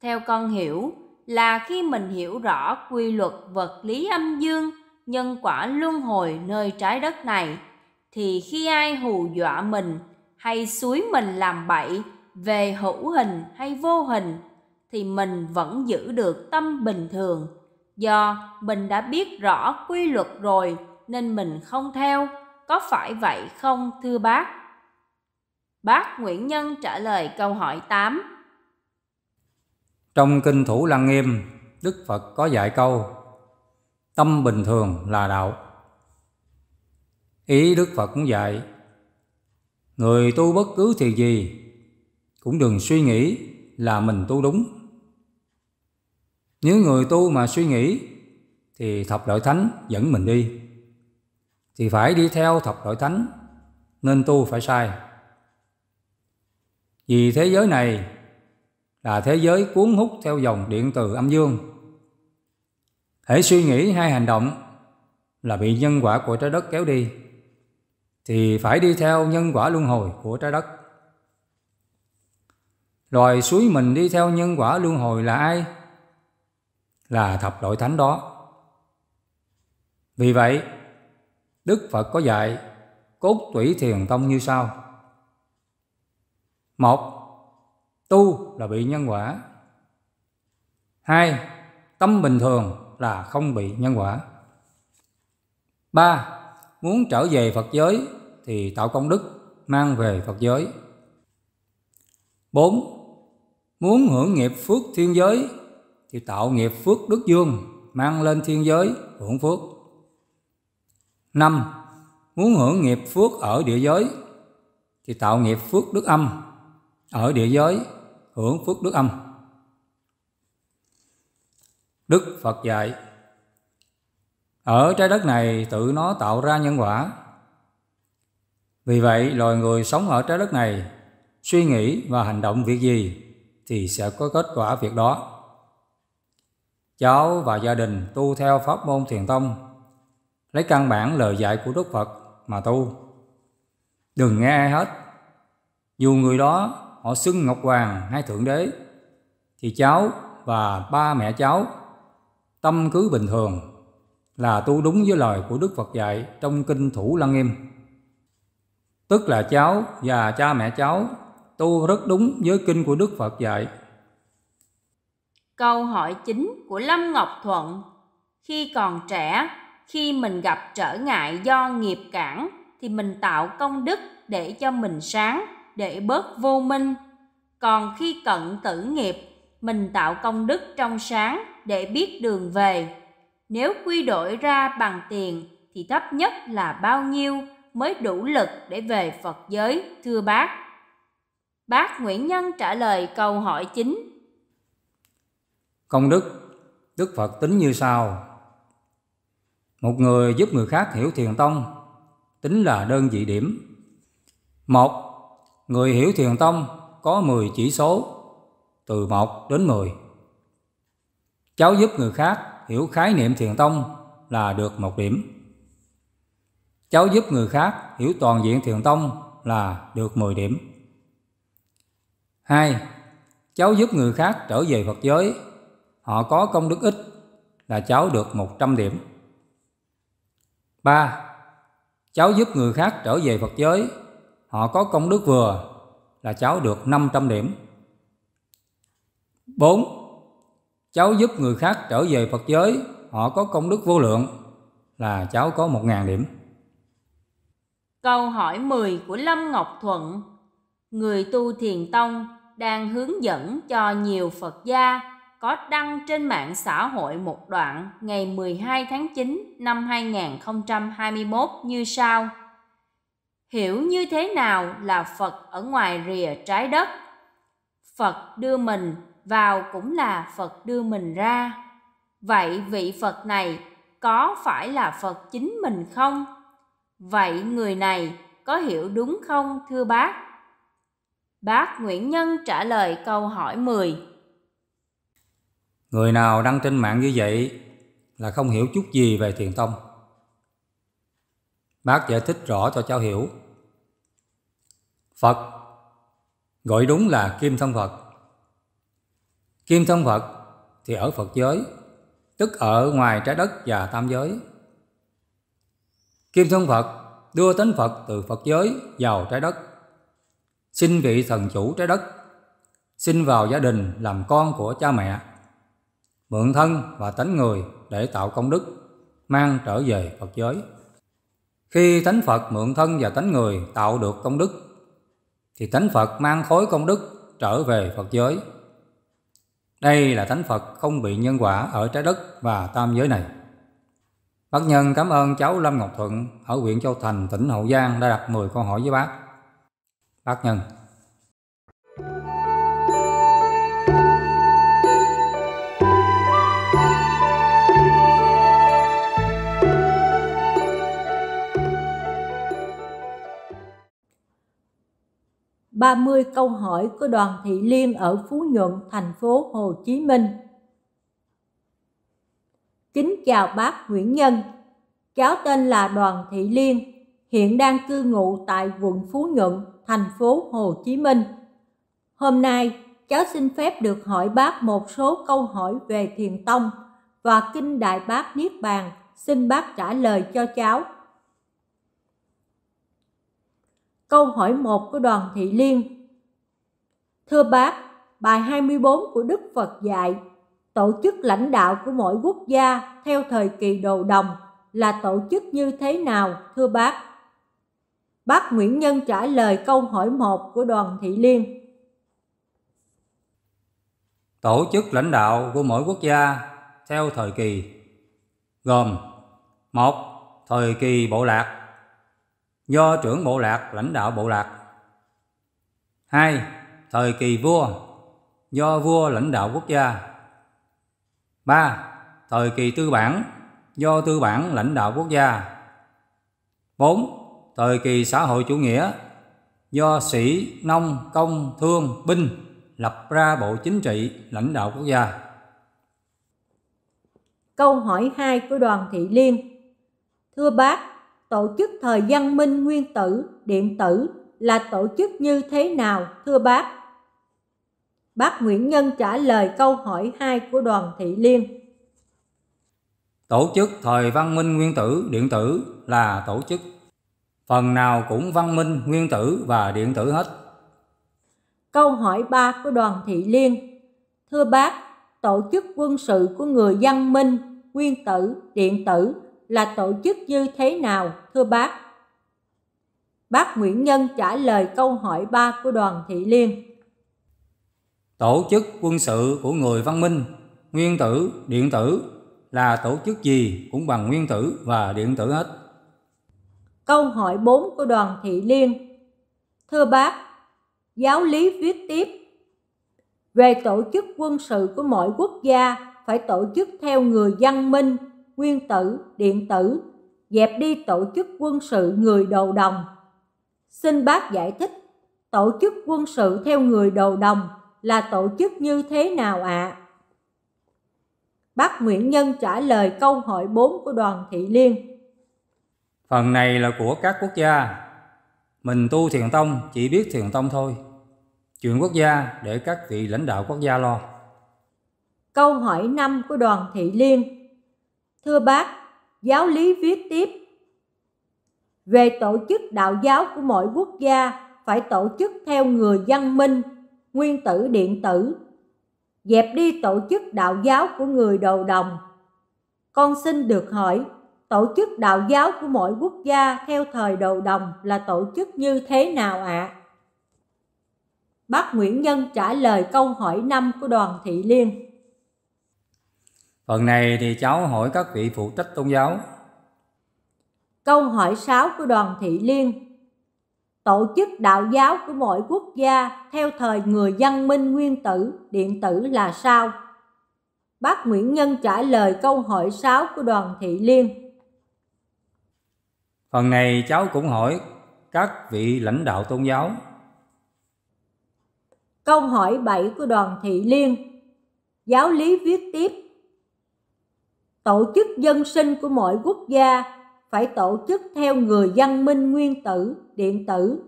Theo con hiểu là khi mình hiểu rõ quy luật vật lý âm dương, nhân quả luân hồi nơi trái đất này thì khi ai hù dọa mình hay suối mình làm bậy về hữu hình hay vô hình thì mình vẫn giữ được tâm bình thường do mình đã biết rõ quy luật rồi nên mình không theo có phải vậy không thưa bác? Bác Nguyễn Nhân trả lời câu hỏi 8. Trong Kinh Thủ Lăng Nghiêm, Đức Phật có dạy câu Tâm bình thường là đạo. Ý Đức Phật cũng dạy Người tu bất cứ thì gì cũng đừng suy nghĩ là mình tu đúng. Nếu người tu mà suy nghĩ thì thập lợi thánh dẫn mình đi thì phải đi theo thập đội thánh, nên tu phải sai. Vì thế giới này là thế giới cuốn hút theo dòng điện từ âm dương. Hãy suy nghĩ hay hành động là bị nhân quả của trái đất kéo đi, thì phải đi theo nhân quả luân hồi của trái đất. Loài suối mình đi theo nhân quả luân hồi là ai? Là thập đội thánh đó. Vì vậy, Đức Phật có dạy cốt tủy thiền tông như sau. Một, tu là bị nhân quả. Hai, tâm bình thường là không bị nhân quả. Ba, muốn trở về Phật giới thì tạo công đức mang về Phật giới. Bốn, muốn hưởng nghiệp phước thiên giới thì tạo nghiệp phước đức dương mang lên thiên giới hưởng phước năm Muốn hưởng nghiệp phước ở địa giới thì tạo nghiệp phước đức âm. Ở địa giới hưởng phước đức âm. Đức Phật dạy Ở trái đất này tự nó tạo ra nhân quả. Vì vậy, loài người sống ở trái đất này suy nghĩ và hành động việc gì thì sẽ có kết quả việc đó. Cháu và gia đình tu theo pháp môn thiền tông lấy căn bản lời dạy của Đức Phật mà tu. Đừng nghe ai hết. Dù người đó họ xưng Ngọc Hoàng hay Thượng Đế, thì cháu và ba mẹ cháu tâm cứ bình thường là tu đúng với lời của Đức Phật dạy trong Kinh Thủ Lăng Nghiêm. Tức là cháu và cha mẹ cháu tu rất đúng với Kinh của Đức Phật dạy. Câu hỏi chính của Lâm Ngọc Thuận khi còn trẻ khi mình gặp trở ngại do nghiệp cản thì mình tạo công đức để cho mình sáng để bớt vô minh còn khi cận tử nghiệp mình tạo công đức trong sáng để biết đường về nếu quy đổi ra bằng tiền thì thấp nhất là bao nhiêu mới đủ lực để về phật giới thưa bác bác nguyễn nhân trả lời câu hỏi chính công đức đức phật tính như sau một người giúp người khác hiểu thiền tông tính là đơn vị điểm. một Người hiểu thiền tông có 10 chỉ số từ 1 đến 10. Cháu giúp người khác hiểu khái niệm thiền tông là được một điểm. Cháu giúp người khác hiểu toàn diện thiền tông là được 10 điểm. 2. Cháu giúp người khác trở về Phật giới, họ có công đức ít là cháu được 100 điểm. 3. Cháu giúp người khác trở về Phật giới, họ có công đức vừa là cháu được 500 điểm. 4. Cháu giúp người khác trở về Phật giới, họ có công đức vô lượng là cháu có 1.000 điểm. Câu hỏi 10 của Lâm Ngọc Thuận Người tu thiền tông đang hướng dẫn cho nhiều Phật gia có đăng trên mạng xã hội một đoạn ngày 12 tháng 9 năm 2021 như sau. Hiểu như thế nào là Phật ở ngoài rìa trái đất? Phật đưa mình vào cũng là Phật đưa mình ra. Vậy vị Phật này có phải là Phật chính mình không? Vậy người này có hiểu đúng không thưa bác? Bác Nguyễn Nhân trả lời câu hỏi 10 Người nào đăng trên mạng như vậy là không hiểu chút gì về thiền tông. Bác giải thích rõ cho cháu hiểu. Phật gọi đúng là Kim Thân Phật. Kim Thân Phật thì ở Phật giới, tức ở ngoài trái đất và tam giới. Kim Thân Phật đưa tánh Phật từ Phật giới vào trái đất. Xin vị thần chủ trái đất, xin vào gia đình làm con của cha mẹ mượn thân và tánh người để tạo công đức, mang trở về Phật giới. Khi tánh Phật mượn thân và tánh người tạo được công đức, thì tánh Phật mang khối công đức trở về Phật giới. Đây là tánh Phật không bị nhân quả ở trái đất và tam giới này. Bác Nhân cảm ơn cháu Lâm Ngọc Thuận ở huyện Châu Thành, tỉnh Hậu Giang đã đặt 10 câu hỏi với bác. Bác Nhân 30 câu hỏi của đoàn thị Liên ở Phú Nhuận, thành phố Hồ Chí Minh. Kính chào bác Nguyễn Nhân, cháu tên là Đoàn Thị Liên, hiện đang cư ngụ tại quận Phú Nhuận, thành phố Hồ Chí Minh. Hôm nay, cháu xin phép được hỏi bác một số câu hỏi về Thiền Tông và Kinh Đại Bác Niết Bàn. Xin bác trả lời cho cháu Câu hỏi 1 của đoàn Thị Liên Thưa bác, bài 24 của Đức Phật dạy Tổ chức lãnh đạo của mỗi quốc gia theo thời kỳ đồ đồng là tổ chức như thế nào thưa bác? Bác Nguyễn Nhân trả lời câu hỏi 1 của đoàn Thị Liên Tổ chức lãnh đạo của mỗi quốc gia theo thời kỳ gồm một Thời kỳ bộ lạc do trưởng bộ lạc lãnh đạo bộ lạc. 2. Thời kỳ vua do vua lãnh đạo quốc gia. 3. Thời kỳ tư bản do tư bản lãnh đạo quốc gia. 4. Thời kỳ xã hội chủ nghĩa do sĩ, nông, công, thương, binh lập ra bộ chính trị lãnh đạo quốc gia. Câu hỏi 2 của Đoàn Thị Liên Thưa bác, tổ chức thời văn minh nguyên tử, điện tử là tổ chức như thế nào, thưa bác? Bác Nguyễn Nhân trả lời câu hỏi 2 của đoàn Thị Liên. Tổ chức thời văn minh nguyên tử, điện tử là tổ chức phần nào cũng văn minh nguyên tử và điện tử hết. Câu hỏi 3 của đoàn Thị Liên. Thưa bác, tổ chức quân sự của người văn minh, nguyên tử, điện tử là tổ chức như thế nào, thưa bác? Bác Nguyễn Nhân trả lời câu hỏi 3 của đoàn Thị Liên. Tổ chức quân sự của người văn minh, nguyên tử, điện tử là tổ chức gì cũng bằng nguyên tử và điện tử hết. Câu hỏi 4 của đoàn Thị Liên. Thưa bác, giáo lý viết tiếp. Về tổ chức quân sự của mọi quốc gia phải tổ chức theo người văn minh nguyên tử, điện tử, dẹp đi tổ chức quân sự người đầu đồng. Xin bác giải thích, tổ chức quân sự theo người đầu đồng là tổ chức như thế nào ạ? À? Bác Nguyễn Nhân trả lời câu hỏi 4 của đoàn Thị Liên. Phần này là của các quốc gia. Mình tu thiền tông chỉ biết thiền tông thôi. Chuyện quốc gia để các vị lãnh đạo quốc gia lo. Câu hỏi 5 của đoàn Thị Liên Thưa bác, giáo lý viết tiếp. Về tổ chức đạo giáo của mỗi quốc gia phải tổ chức theo người văn minh, nguyên tử điện tử, dẹp đi tổ chức đạo giáo của người đầu đồng. Con xin được hỏi, tổ chức đạo giáo của mỗi quốc gia theo thời đầu đồng là tổ chức như thế nào ạ? À? Bác Nguyễn Nhân trả lời câu hỏi năm của đoàn Thị Liên. Phần này thì cháu hỏi các vị phụ trách tôn giáo. Câu hỏi 6 của đoàn Thị Liên Tổ chức đạo giáo của mỗi quốc gia theo thời người văn minh nguyên tử, điện tử là sao? Bác Nguyễn Nhân trả lời câu hỏi 6 của đoàn Thị Liên. Phần này cháu cũng hỏi các vị lãnh đạo tôn giáo. Câu hỏi 7 của đoàn Thị Liên. Giáo lý viết tiếp tổ chức dân sinh của mọi quốc gia phải tổ chức theo người văn minh nguyên tử, điện tử,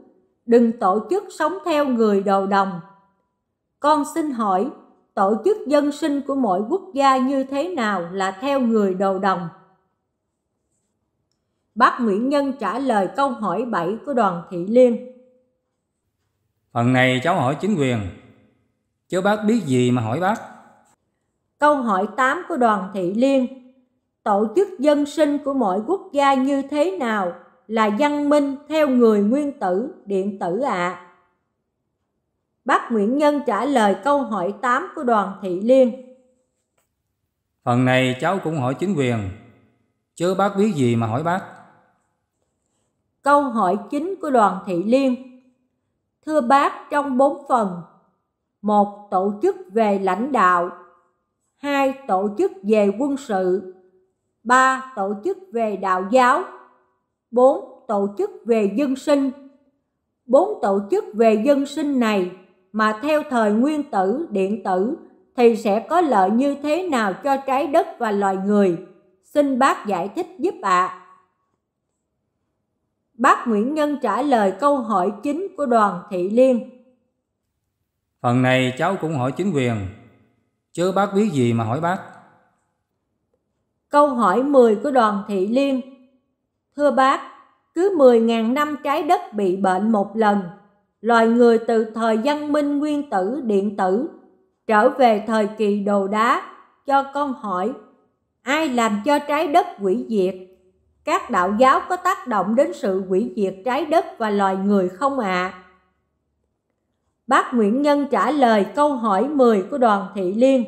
đừng tổ chức sống theo người đầu đồng. Con xin hỏi, tổ chức dân sinh của mọi quốc gia như thế nào là theo người đầu đồng? Bác Nguyễn Nhân trả lời câu hỏi 7 của đoàn Thị Liên. Phần này cháu hỏi chính quyền, chứ bác biết gì mà hỏi bác. Câu hỏi 8 của đoàn Thị Liên tổ chức dân sinh của mọi quốc gia như thế nào là văn minh theo người nguyên tử điện tử ạ à? Bác Nguyễn Nhân trả lời câu hỏi 8 của đoàn Thị Liên. Phần này cháu cũng hỏi chính quyền, chứ bác biết gì mà hỏi bác. Câu hỏi chính của đoàn Thị Liên. Thưa bác, trong bốn phần, một tổ chức về lãnh đạo, hai tổ chức về quân sự, 3. Tổ chức về đạo giáo 4. Tổ chức về dân sinh Bốn tổ chức về dân sinh này mà theo thời nguyên tử, điện tử thì sẽ có lợi như thế nào cho trái đất và loài người? Xin bác giải thích giúp ạ. À. Bác Nguyễn Nhân trả lời câu hỏi chính của đoàn Thị Liên. Phần này cháu cũng hỏi chính quyền, chứ bác biết gì mà hỏi bác. Câu hỏi 10 của đoàn Thị Liên Thưa bác, cứ 10.000 năm trái đất bị bệnh một lần, loài người từ thời văn minh nguyên tử điện tử trở về thời kỳ đồ đá cho con hỏi ai làm cho trái đất hủy diệt các đạo giáo có tác động đến sự hủy diệt trái đất và loài người không ạ à? bác nguyễn nhân trả lời câu hỏi 10 của đoàn thị liên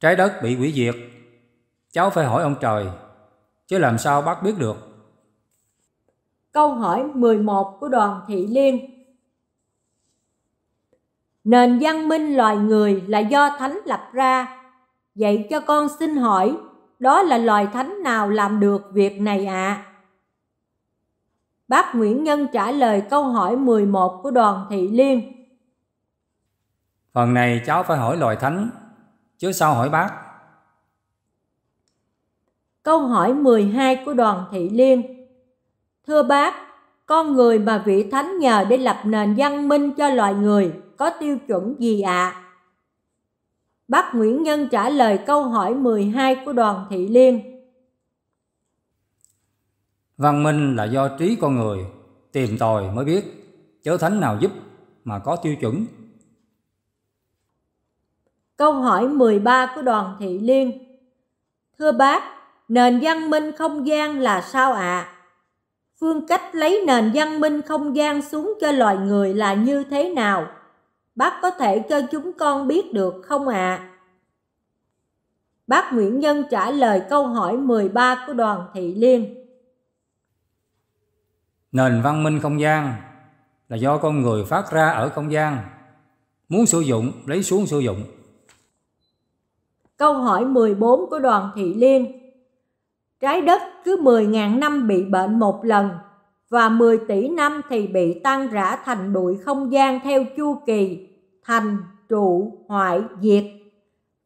trái đất bị hủy diệt Cháu phải hỏi ông trời, chứ làm sao bác biết được. Câu hỏi 11 của đoàn Thị Liên Nền văn minh loài người là do thánh lập ra. Vậy cho con xin hỏi, đó là loài thánh nào làm được việc này ạ? À? Bác Nguyễn Nhân trả lời câu hỏi 11 của đoàn Thị Liên. Phần này cháu phải hỏi loài thánh, chứ sao hỏi bác? Câu hỏi 12 của đoàn Thị Liên Thưa bác, con người mà vị thánh nhờ để lập nền văn minh cho loài người có tiêu chuẩn gì ạ? À? Bác Nguyễn Nhân trả lời câu hỏi 12 của đoàn Thị Liên. Văn minh là do trí con người, tìm tòi mới biết, chớ thánh nào giúp mà có tiêu chuẩn. Câu hỏi 13 của đoàn Thị Liên. Thưa bác, nền văn minh không gian là sao ạ? À? Phương cách lấy nền văn minh không gian xuống cho loài người là như thế nào? Bác có thể cho chúng con biết được không ạ? À? Bác Nguyễn Nhân trả lời câu hỏi 13 của đoàn Thị Liên. Nền văn minh không gian là do con người phát ra ở không gian. Muốn sử dụng, lấy xuống sử dụng. Câu hỏi 14 của đoàn Thị Liên Trái đất cứ 10.000 năm bị bệnh một lần và 10 tỷ năm thì bị tan rã thành bụi không gian theo chu kỳ thành trụ hoại diệt.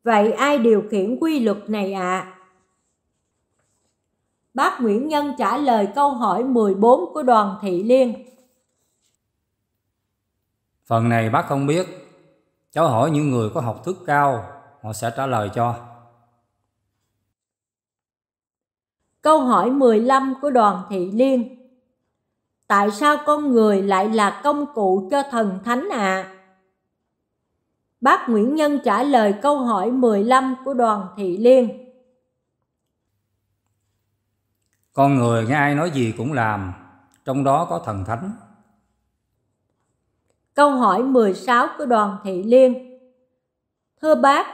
Vậy ai điều khiển quy luật này ạ? À? Bác Nguyễn Nhân trả lời câu hỏi 14 của đoàn Thị Liên. Phần này bác không biết, cháu hỏi những người có học thức cao, họ sẽ trả lời cho. Câu hỏi 15 của đoàn Thị Liên Tại sao con người lại là công cụ cho thần thánh ạ? À? Bác Nguyễn Nhân trả lời câu hỏi 15 của đoàn Thị Liên. Con người nghe ai nói gì cũng làm, trong đó có thần thánh. Câu hỏi 16 của đoàn Thị Liên. Thưa bác,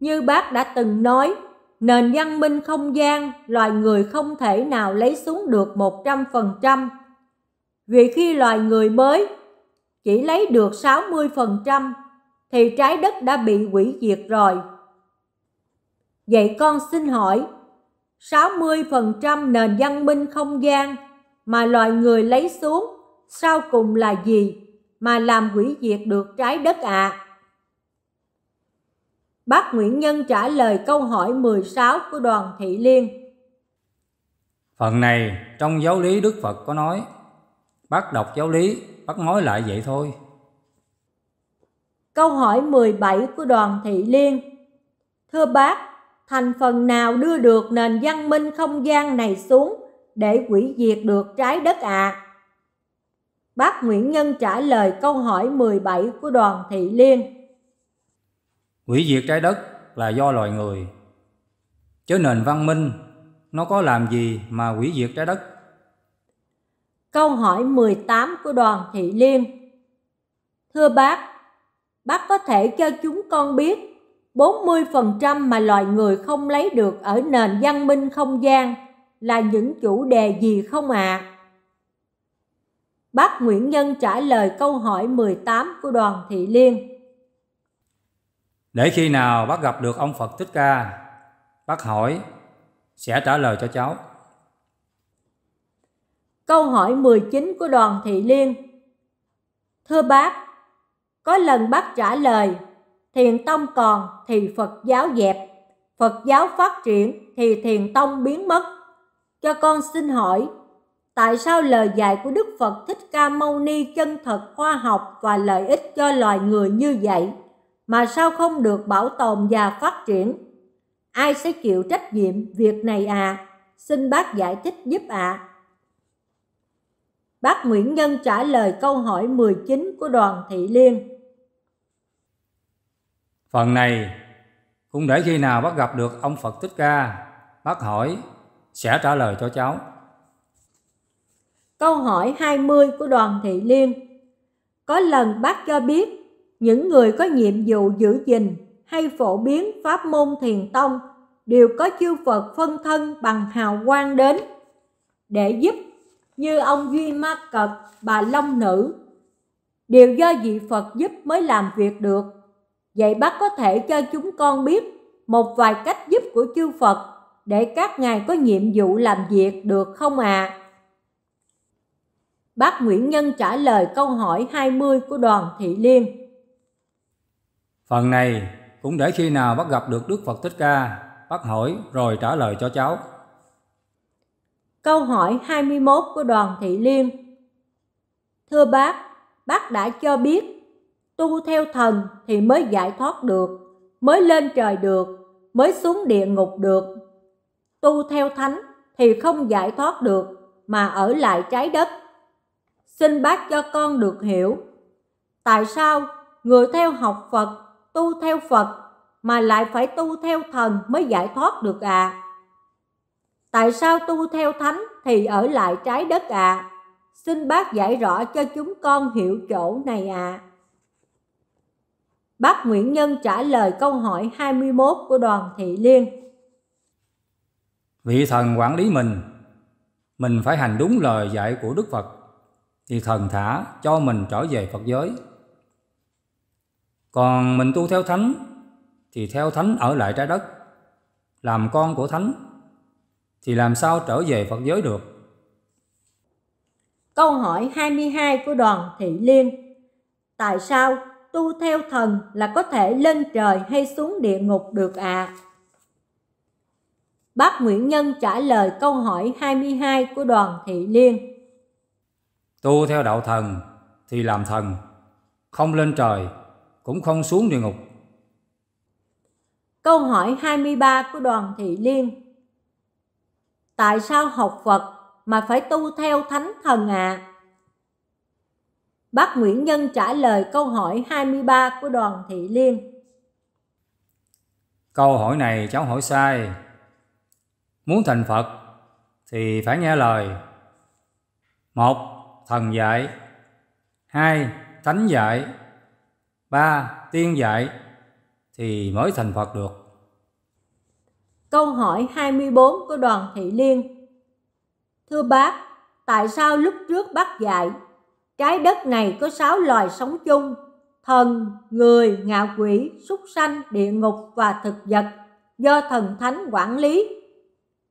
như bác đã từng nói nền văn minh không gian loài người không thể nào lấy xuống được 100%. Vì khi loài người mới chỉ lấy được 60% thì trái đất đã bị hủy diệt rồi. Vậy con xin hỏi, 60% nền văn minh không gian mà loài người lấy xuống sau cùng là gì mà làm hủy diệt được trái đất ạ? À? Bác Nguyễn Nhân trả lời câu hỏi 16 của đoàn Thị Liên. Phần này trong giáo lý Đức Phật có nói, bác đọc giáo lý, bác nói lại vậy thôi. Câu hỏi 17 của đoàn Thị Liên. Thưa bác, thành phần nào đưa được nền văn minh không gian này xuống để hủy diệt được trái đất ạ? À? Bác Nguyễn Nhân trả lời câu hỏi 17 của đoàn Thị Liên. Hủy diệt trái đất là do loài người. Chứ nền văn minh nó có làm gì mà hủy diệt trái đất? Câu hỏi 18 của đoàn Thị Liên Thưa bác, bác có thể cho chúng con biết 40% mà loài người không lấy được ở nền văn minh không gian là những chủ đề gì không ạ? À? Bác Nguyễn Nhân trả lời câu hỏi 18 của đoàn Thị Liên. Để khi nào bác gặp được ông Phật Thích Ca, bác hỏi sẽ trả lời cho cháu. Câu hỏi 19 của đoàn Thị Liên Thưa bác, có lần bác trả lời Thiền Tông còn thì Phật giáo dẹp, Phật giáo phát triển thì Thiền Tông biến mất. Cho con xin hỏi, tại sao lời dạy của Đức Phật Thích Ca Mâu Ni chân thật khoa học và lợi ích cho loài người như vậy? mà sao không được bảo tồn và phát triển? Ai sẽ chịu trách nhiệm việc này à? Xin bác giải thích giúp ạ. À. Bác Nguyễn Nhân trả lời câu hỏi 19 của đoàn Thị Liên. Phần này cũng để khi nào bác gặp được ông Phật Thích Ca, bác hỏi sẽ trả lời cho cháu. Câu hỏi 20 của đoàn Thị Liên. Có lần bác cho biết những người có nhiệm vụ giữ gìn hay phổ biến pháp môn thiền tông đều có chư Phật phân thân bằng hào quang đến để giúp như ông Duy Ma Cật, bà Long Nữ. Đều do vị Phật giúp mới làm việc được. Vậy bác có thể cho chúng con biết một vài cách giúp của chư Phật để các ngài có nhiệm vụ làm việc được không ạ? À? Bác Nguyễn Nhân trả lời câu hỏi 20 của đoàn Thị Liên. Phần này cũng để khi nào bắt gặp được Đức Phật Thích Ca, bắt hỏi rồi trả lời cho cháu. Câu hỏi 21 của đoàn Thị Liên Thưa bác, bác đã cho biết tu theo thần thì mới giải thoát được, mới lên trời được, mới xuống địa ngục được. Tu theo thánh thì không giải thoát được mà ở lại trái đất. Xin bác cho con được hiểu tại sao người theo học Phật tu theo Phật mà lại phải tu theo thần mới giải thoát được à? Tại sao tu theo thánh thì ở lại trái đất à? Xin bác giải rõ cho chúng con hiểu chỗ này à. Bác Nguyễn Nhân trả lời câu hỏi 21 của đoàn Thị Liên. Vị thần quản lý mình, mình phải hành đúng lời dạy của Đức Phật, thì thần thả cho mình trở về Phật giới còn mình tu theo thánh thì theo thánh ở lại trái đất, làm con của thánh thì làm sao trở về Phật giới được? Câu hỏi 22 của đoàn Thị Liên Tại sao tu theo thần là có thể lên trời hay xuống địa ngục được ạ? À? Bác Nguyễn Nhân trả lời câu hỏi 22 của đoàn Thị Liên Tu theo đạo thần thì làm thần, không lên trời cũng không xuống địa ngục. Câu hỏi 23 của đoàn Thị Liên Tại sao học Phật mà phải tu theo thánh thần ạ? À? Bác Nguyễn Nhân trả lời câu hỏi 23 của đoàn Thị Liên. Câu hỏi này cháu hỏi sai. Muốn thành Phật thì phải nghe lời. Một, thần dạy. Hai, thánh dạy ba Tiên dạy thì mới thành Phật được. Câu hỏi 24 của đoàn Thị Liên Thưa bác, tại sao lúc trước bác dạy trái đất này có 6 loài sống chung thần, người, ngạ quỷ, súc sanh, địa ngục và thực vật do thần thánh quản lý.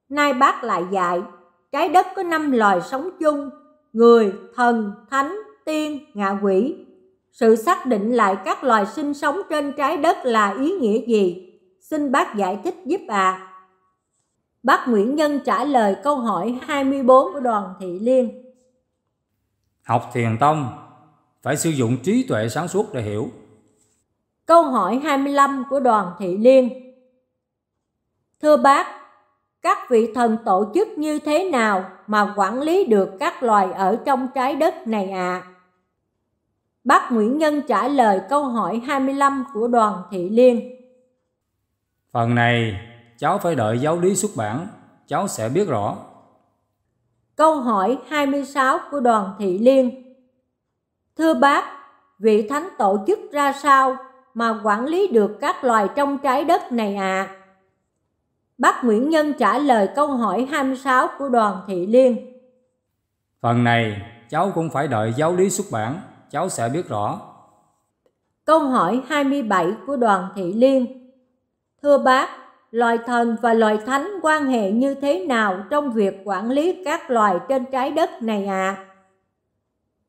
Nay bác lại dạy, trái đất có 5 loài sống chung, người, thần, thánh, tiên, ngạ quỷ sự xác định lại các loài sinh sống trên trái đất là ý nghĩa gì? Xin bác giải thích giúp ạ. À. Bác Nguyễn Nhân trả lời câu hỏi 24 của đoàn Thị Liên. Học thiền tông phải sử dụng trí tuệ sáng suốt để hiểu. Câu hỏi 25 của đoàn Thị Liên. Thưa bác, các vị thần tổ chức như thế nào mà quản lý được các loài ở trong trái đất này ạ? À? Bác Nguyễn Nhân trả lời câu hỏi 25 của đoàn Thị Liên. Phần này cháu phải đợi giáo lý xuất bản, cháu sẽ biết rõ. Câu hỏi 26 của đoàn Thị Liên. Thưa bác, vị thánh tổ chức ra sao mà quản lý được các loài trong trái đất này ạ? À? Bác Nguyễn Nhân trả lời câu hỏi 26 của đoàn Thị Liên. Phần này cháu cũng phải đợi giáo lý xuất bản, cháu sẽ biết rõ. Câu hỏi 27 của đoàn Thị Liên Thưa bác, loài thần và loài thánh quan hệ như thế nào trong việc quản lý các loài trên trái đất này ạ? À?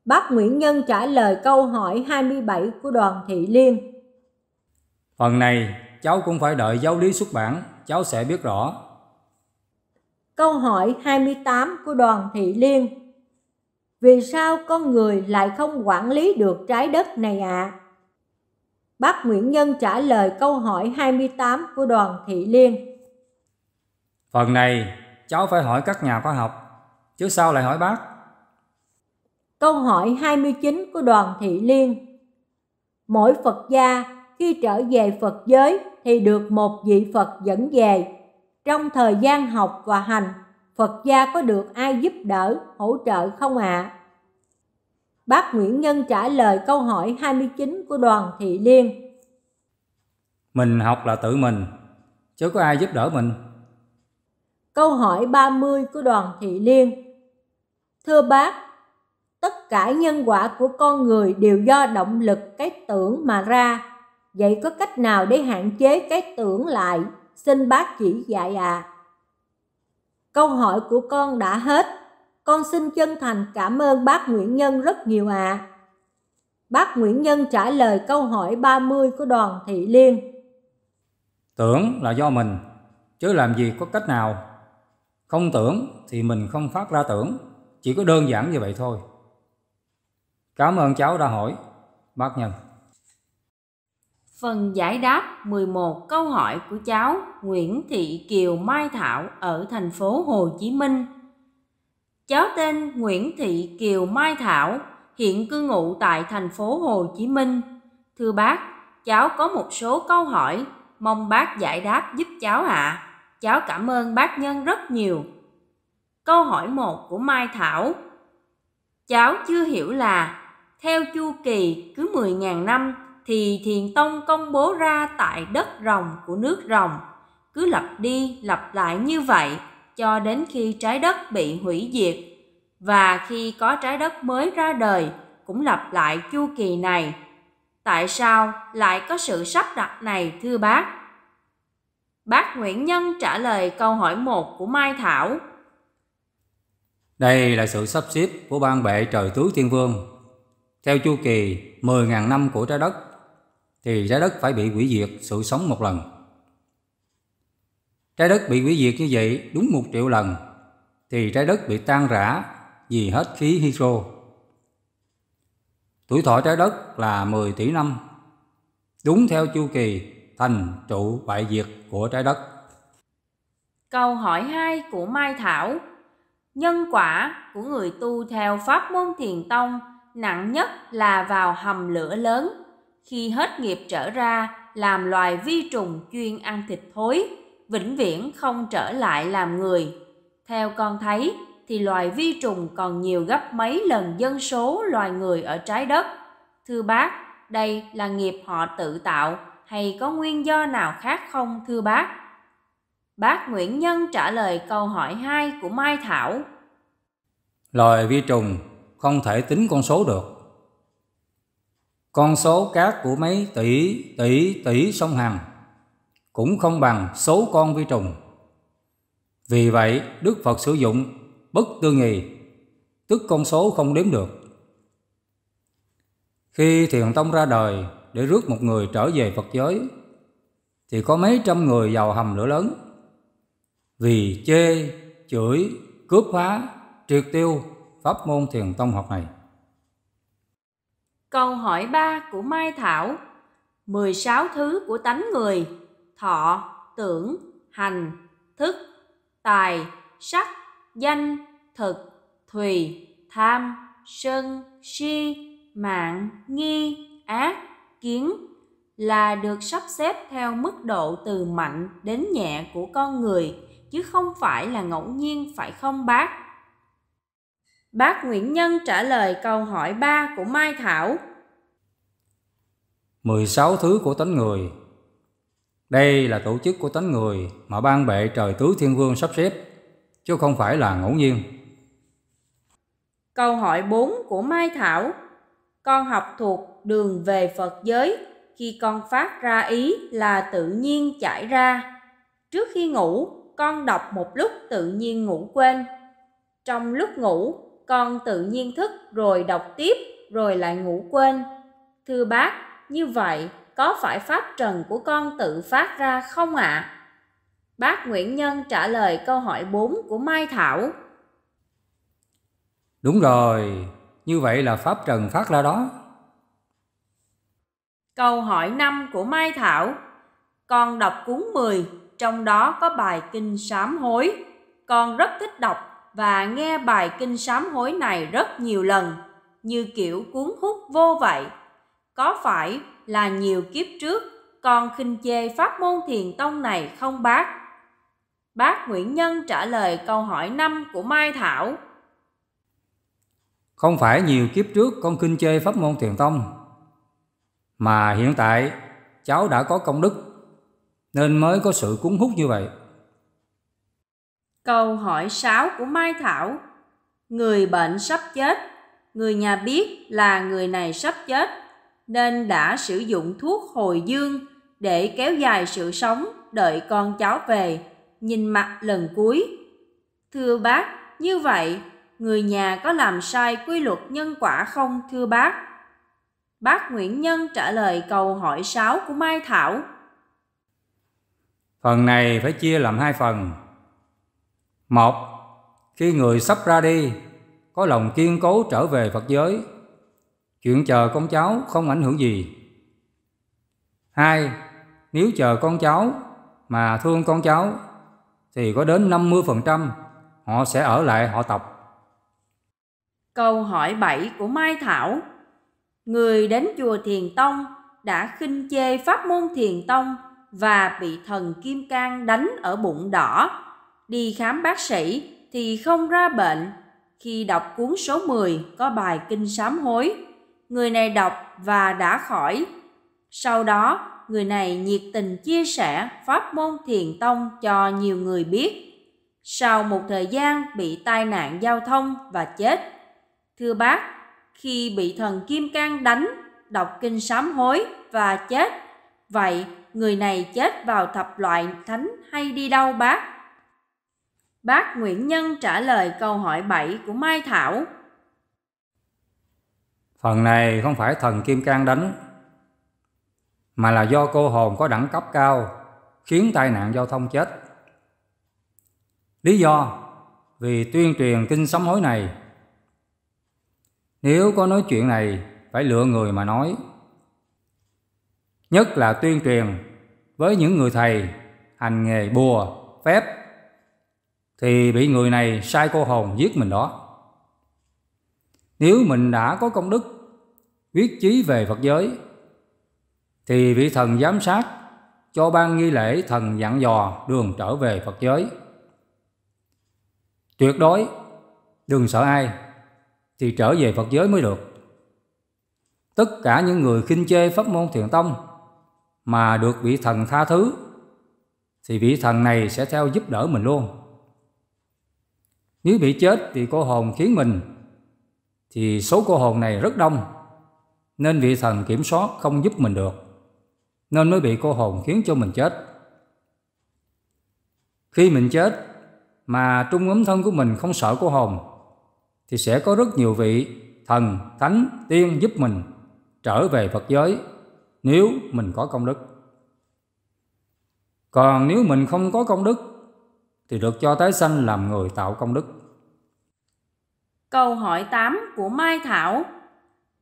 Bác Nguyễn Nhân trả lời câu hỏi 27 của đoàn Thị Liên. Phần này cháu cũng phải đợi giáo lý xuất bản, cháu sẽ biết rõ. Câu hỏi 28 của đoàn Thị Liên vì sao con người lại không quản lý được trái đất này ạ? À? Bác Nguyễn Nhân trả lời câu hỏi 28 của đoàn Thị Liên. Phần này cháu phải hỏi các nhà khoa học, chứ sao lại hỏi bác? Câu hỏi 29 của đoàn Thị Liên. Mỗi Phật gia khi trở về Phật giới thì được một vị Phật dẫn về. Trong thời gian học và hành Phật gia có được ai giúp đỡ, hỗ trợ không ạ? À? Bác Nguyễn Nhân trả lời câu hỏi 29 của đoàn Thị Liên. Mình học là tự mình, chứ có ai giúp đỡ mình. Câu hỏi 30 của đoàn Thị Liên. Thưa bác, tất cả nhân quả của con người đều do động lực cái tưởng mà ra. Vậy có cách nào để hạn chế cái tưởng lại? Xin bác chỉ dạy ạ. À. Câu hỏi của con đã hết. Con xin chân thành cảm ơn bác Nguyễn Nhân rất nhiều ạ. À. Bác Nguyễn Nhân trả lời câu hỏi 30 của đoàn Thị Liên. Tưởng là do mình, chứ làm gì có cách nào. Không tưởng thì mình không phát ra tưởng, chỉ có đơn giản như vậy thôi. Cảm ơn cháu đã hỏi, bác Nhân. Phần giải đáp 11 câu hỏi của cháu Nguyễn Thị Kiều Mai Thảo ở thành phố Hồ Chí Minh. Cháu tên Nguyễn Thị Kiều Mai Thảo, hiện cư ngụ tại thành phố Hồ Chí Minh. Thưa bác, cháu có một số câu hỏi, mong bác giải đáp giúp cháu ạ. À. Cháu cảm ơn bác Nhân rất nhiều. Câu hỏi 1 của Mai Thảo. Cháu chưa hiểu là theo chu kỳ cứ 10.000 năm thì Thiền Tông công bố ra tại đất rồng của nước rồng cứ lặp đi lặp lại như vậy cho đến khi trái đất bị hủy diệt và khi có trái đất mới ra đời cũng lặp lại chu kỳ này tại sao lại có sự sắp đặt này thưa bác bác nguyễn nhân trả lời câu hỏi một của mai thảo đây là sự sắp xếp của ban bệ trời tứ thiên vương theo chu kỳ 10.000 năm của trái đất thì trái đất phải bị hủy diệt sự sống một lần Trái đất bị hủy diệt như vậy đúng một triệu lần, thì trái đất bị tan rã vì hết khí hydro. Tuổi thọ trái đất là 10 tỷ năm, đúng theo chu kỳ thành trụ bại diệt của trái đất. Câu hỏi 2 của Mai Thảo Nhân quả của người tu theo pháp môn thiền tông nặng nhất là vào hầm lửa lớn, khi hết nghiệp trở ra làm loài vi trùng chuyên ăn thịt thối vĩnh viễn không trở lại làm người. Theo con thấy thì loài vi trùng còn nhiều gấp mấy lần dân số loài người ở trái đất. Thưa bác, đây là nghiệp họ tự tạo hay có nguyên do nào khác không thưa bác? Bác Nguyễn Nhân trả lời câu hỏi 2 của Mai Thảo. Loài vi trùng không thể tính con số được. Con số cát của mấy tỷ, tỷ, tỷ sông Hằng cũng không bằng số con vi trùng. Vì vậy, Đức Phật sử dụng bất tư nghì, tức con số không đếm được. Khi Thiền Tông ra đời để rước một người trở về Phật giới, thì có mấy trăm người vào hầm lửa lớn. Vì chê, chửi, cướp phá, triệt tiêu pháp môn Thiền Tông học này. Câu hỏi 3 của Mai Thảo 16 thứ của tánh người thọ tưởng hành thức tài sắc danh thực thùy tham sân si mạng nghi ác kiến là được sắp xếp theo mức độ từ mạnh đến nhẹ của con người chứ không phải là ngẫu nhiên phải không bác bác nguyễn nhân trả lời câu hỏi 3 của mai thảo 16 thứ của tánh người đây là tổ chức của tánh người mà ban bệ trời tứ thiên vương sắp xếp, chứ không phải là ngẫu nhiên. Câu hỏi 4 của Mai Thảo Con học thuộc đường về Phật giới khi con phát ra ý là tự nhiên chảy ra. Trước khi ngủ, con đọc một lúc tự nhiên ngủ quên. Trong lúc ngủ, con tự nhiên thức rồi đọc tiếp rồi lại ngủ quên. Thưa bác, như vậy có phải pháp trần của con tự phát ra không ạ? À? Bác Nguyễn Nhân trả lời câu hỏi 4 của Mai Thảo. Đúng rồi, như vậy là pháp trần phát ra đó. Câu hỏi 5 của Mai Thảo. Con đọc cuốn 10, trong đó có bài kinh sám hối. Con rất thích đọc và nghe bài kinh sám hối này rất nhiều lần, như kiểu cuốn hút vô vậy. Có phải là nhiều kiếp trước con khinh chê pháp môn thiền tông này không bác? Bác Nguyễn Nhân trả lời câu hỏi năm của Mai Thảo. Không phải nhiều kiếp trước con kinh chê pháp môn thiền tông, mà hiện tại cháu đã có công đức nên mới có sự cuốn hút như vậy. Câu hỏi sáu của Mai Thảo Người bệnh sắp chết, người nhà biết là người này sắp chết nên đã sử dụng thuốc hồi dương để kéo dài sự sống đợi con cháu về, nhìn mặt lần cuối. Thưa bác, như vậy, người nhà có làm sai quy luật nhân quả không thưa bác? Bác Nguyễn Nhân trả lời câu hỏi sáu của Mai Thảo. Phần này phải chia làm hai phần. Một, khi người sắp ra đi, có lòng kiên cố trở về Phật giới chuyện chờ con cháu không ảnh hưởng gì. Hai, nếu chờ con cháu mà thương con cháu thì có đến 50% họ sẽ ở lại họ tộc. Câu hỏi 7 của Mai Thảo Người đến chùa Thiền Tông đã khinh chê pháp môn Thiền Tông và bị thần Kim Cang đánh ở bụng đỏ. Đi khám bác sĩ thì không ra bệnh. Khi đọc cuốn số 10 có bài kinh sám hối người này đọc và đã khỏi. Sau đó, người này nhiệt tình chia sẻ pháp môn thiền tông cho nhiều người biết. Sau một thời gian bị tai nạn giao thông và chết, thưa bác, khi bị thần Kim Cang đánh, đọc kinh sám hối và chết, vậy người này chết vào thập loại thánh hay đi đâu bác? Bác Nguyễn Nhân trả lời câu hỏi 7 của Mai Thảo Phần này không phải thần Kim Cang đánh, mà là do cô hồn có đẳng cấp cao khiến tai nạn giao thông chết. Lý do vì tuyên truyền kinh sám hối này. Nếu có nói chuyện này phải lựa người mà nói. Nhất là tuyên truyền với những người thầy hành nghề bùa, phép thì bị người này sai cô hồn giết mình đó. Nếu mình đã có công đức viết chí về Phật giới. Thì vị thần giám sát cho ban nghi lễ thần dặn dò đường trở về Phật giới. Tuyệt đối, đừng sợ ai, thì trở về Phật giới mới được. Tất cả những người khinh chê pháp môn thiền tông mà được vị thần tha thứ, thì vị thần này sẽ theo giúp đỡ mình luôn. Nếu bị chết thì cô hồn khiến mình, thì số cô hồn này rất đông nên vị thần kiểm soát không giúp mình được, nên mới bị cô hồn khiến cho mình chết. Khi mình chết mà trung ấm thân của mình không sợ cô hồn, thì sẽ có rất nhiều vị thần, thánh, tiên giúp mình trở về Phật giới nếu mình có công đức. Còn nếu mình không có công đức thì được cho tái sanh làm người tạo công đức. Câu hỏi 8 của Mai Thảo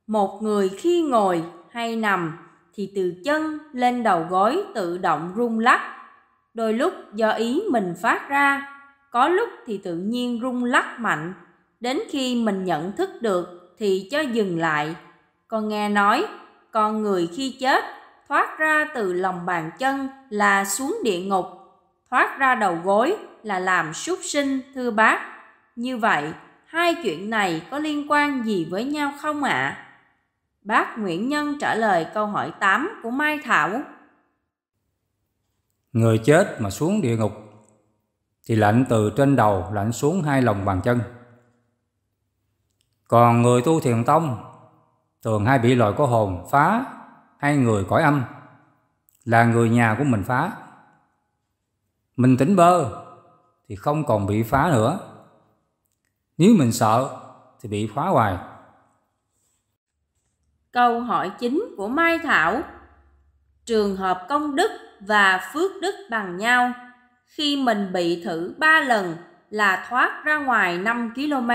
một người khi ngồi hay nằm thì từ chân lên đầu gối tự động rung lắc đôi lúc do ý mình phát ra có lúc thì tự nhiên rung lắc mạnh đến khi mình nhận thức được thì cho dừng lại con nghe nói con người khi chết thoát ra từ lòng bàn chân là xuống địa ngục thoát ra đầu gối là làm súc sinh thư bác như vậy hai chuyện này có liên quan gì với nhau không ạ à? Bác Nguyễn Nhân trả lời câu hỏi 8 của Mai Thảo. Người chết mà xuống địa ngục thì lạnh từ trên đầu lạnh xuống hai lòng bàn chân. Còn người tu thiền tông thường hay bị loại có hồn phá hay người cõi âm là người nhà của mình phá. Mình tỉnh bơ thì không còn bị phá nữa. Nếu mình sợ thì bị phá hoài Câu hỏi chính của Mai Thảo Trường hợp công đức và phước đức bằng nhau Khi mình bị thử ba lần là thoát ra ngoài 5 km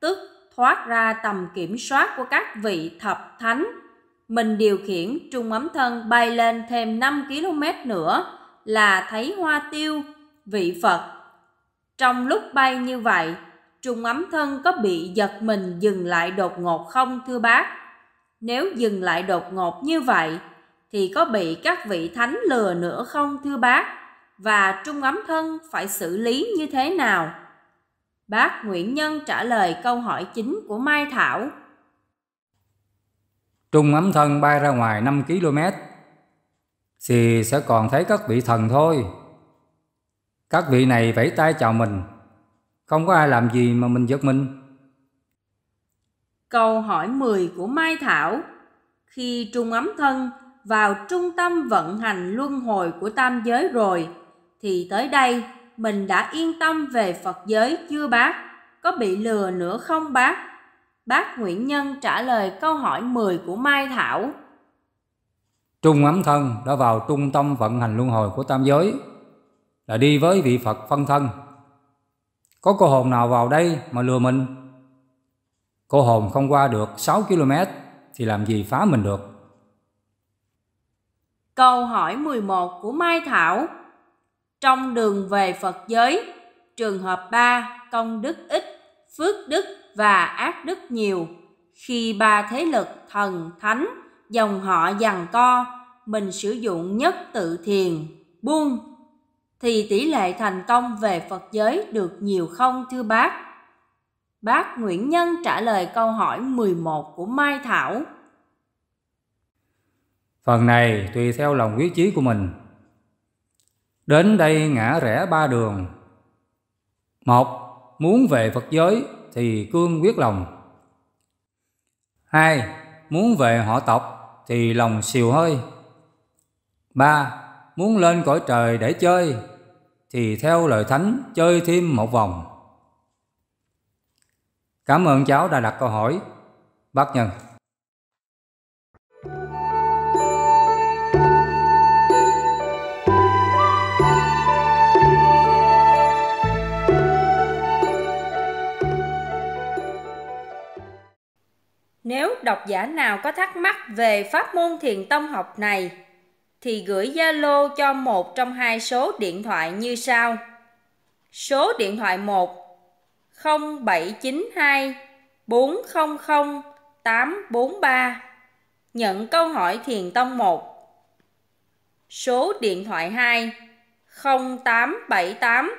Tức thoát ra tầm kiểm soát của các vị thập thánh Mình điều khiển trung ấm thân bay lên thêm 5 km nữa là thấy hoa tiêu, vị Phật Trong lúc bay như vậy, trung ấm thân có bị giật mình dừng lại đột ngột không thưa bác? nếu dừng lại đột ngột như vậy thì có bị các vị thánh lừa nữa không thưa bác và trung ấm thân phải xử lý như thế nào bác nguyễn nhân trả lời câu hỏi chính của mai thảo trung ấm thân bay ra ngoài 5 km thì sẽ còn thấy các vị thần thôi các vị này vẫy tay chào mình không có ai làm gì mà mình giật mình Câu hỏi 10 của Mai Thảo Khi trung ấm thân vào trung tâm vận hành luân hồi của tam giới rồi thì tới đây mình đã yên tâm về Phật giới chưa bác? Có bị lừa nữa không bác? Bác Nguyễn Nhân trả lời câu hỏi 10 của Mai Thảo. Trung ấm thân đã vào trung tâm vận hành luân hồi của tam giới là đi với vị Phật phân thân. Có cô hồn nào vào đây mà lừa mình? Cô hồn không qua được 6 km thì làm gì phá mình được. Câu hỏi 11 của Mai Thảo Trong đường về Phật giới, trường hợp 3 công đức ít, phước đức và ác đức nhiều. Khi ba thế lực thần, thánh, dòng họ giằng co, mình sử dụng nhất tự thiền, buông, thì tỷ lệ thành công về Phật giới được nhiều không thưa bác? Bác Nguyễn Nhân trả lời câu hỏi 11 của Mai Thảo. Phần này tùy theo lòng quyết chí của mình. Đến đây ngã rẽ ba đường. Một, muốn về Phật giới thì cương quyết lòng. Hai, muốn về họ tộc thì lòng xìu hơi. Ba, muốn lên cõi trời để chơi thì theo lời thánh chơi thêm một vòng. Cảm ơn cháu đã đặt câu hỏi. Bác Nhân Nếu độc giả nào có thắc mắc về pháp môn thiền tông học này thì gửi Zalo cho một trong hai số điện thoại như sau. Số điện thoại 1 0792 400 843 Nhận câu hỏi Thiền Tông 1 Số điện thoại 2 0878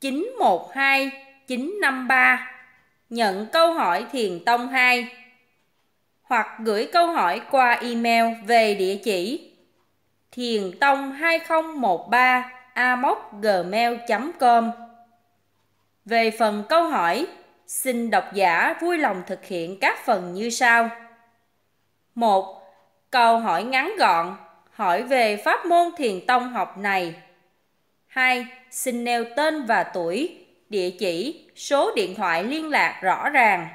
912 953 Nhận câu hỏi Thiền Tông 2 Hoặc gửi câu hỏi qua email về địa chỉ thiền tông 2013 gmail.com về phần câu hỏi, xin độc giả vui lòng thực hiện các phần như sau. 1. Câu hỏi ngắn gọn, hỏi về pháp môn thiền tông học này. 2. Xin nêu tên và tuổi, địa chỉ, số điện thoại liên lạc rõ ràng.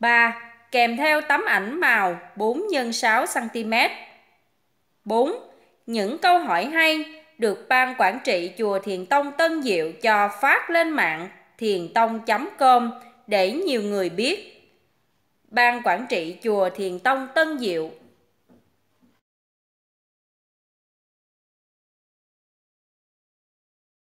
3. Kèm theo tấm ảnh màu 4 x 6 cm. 4. Những câu hỏi hay được ban quản trị chùa Thiền Tông Tân Diệu cho phát lên mạng thiền tông.com để nhiều người biết. Ban quản trị chùa Thiền Tông Tân Diệu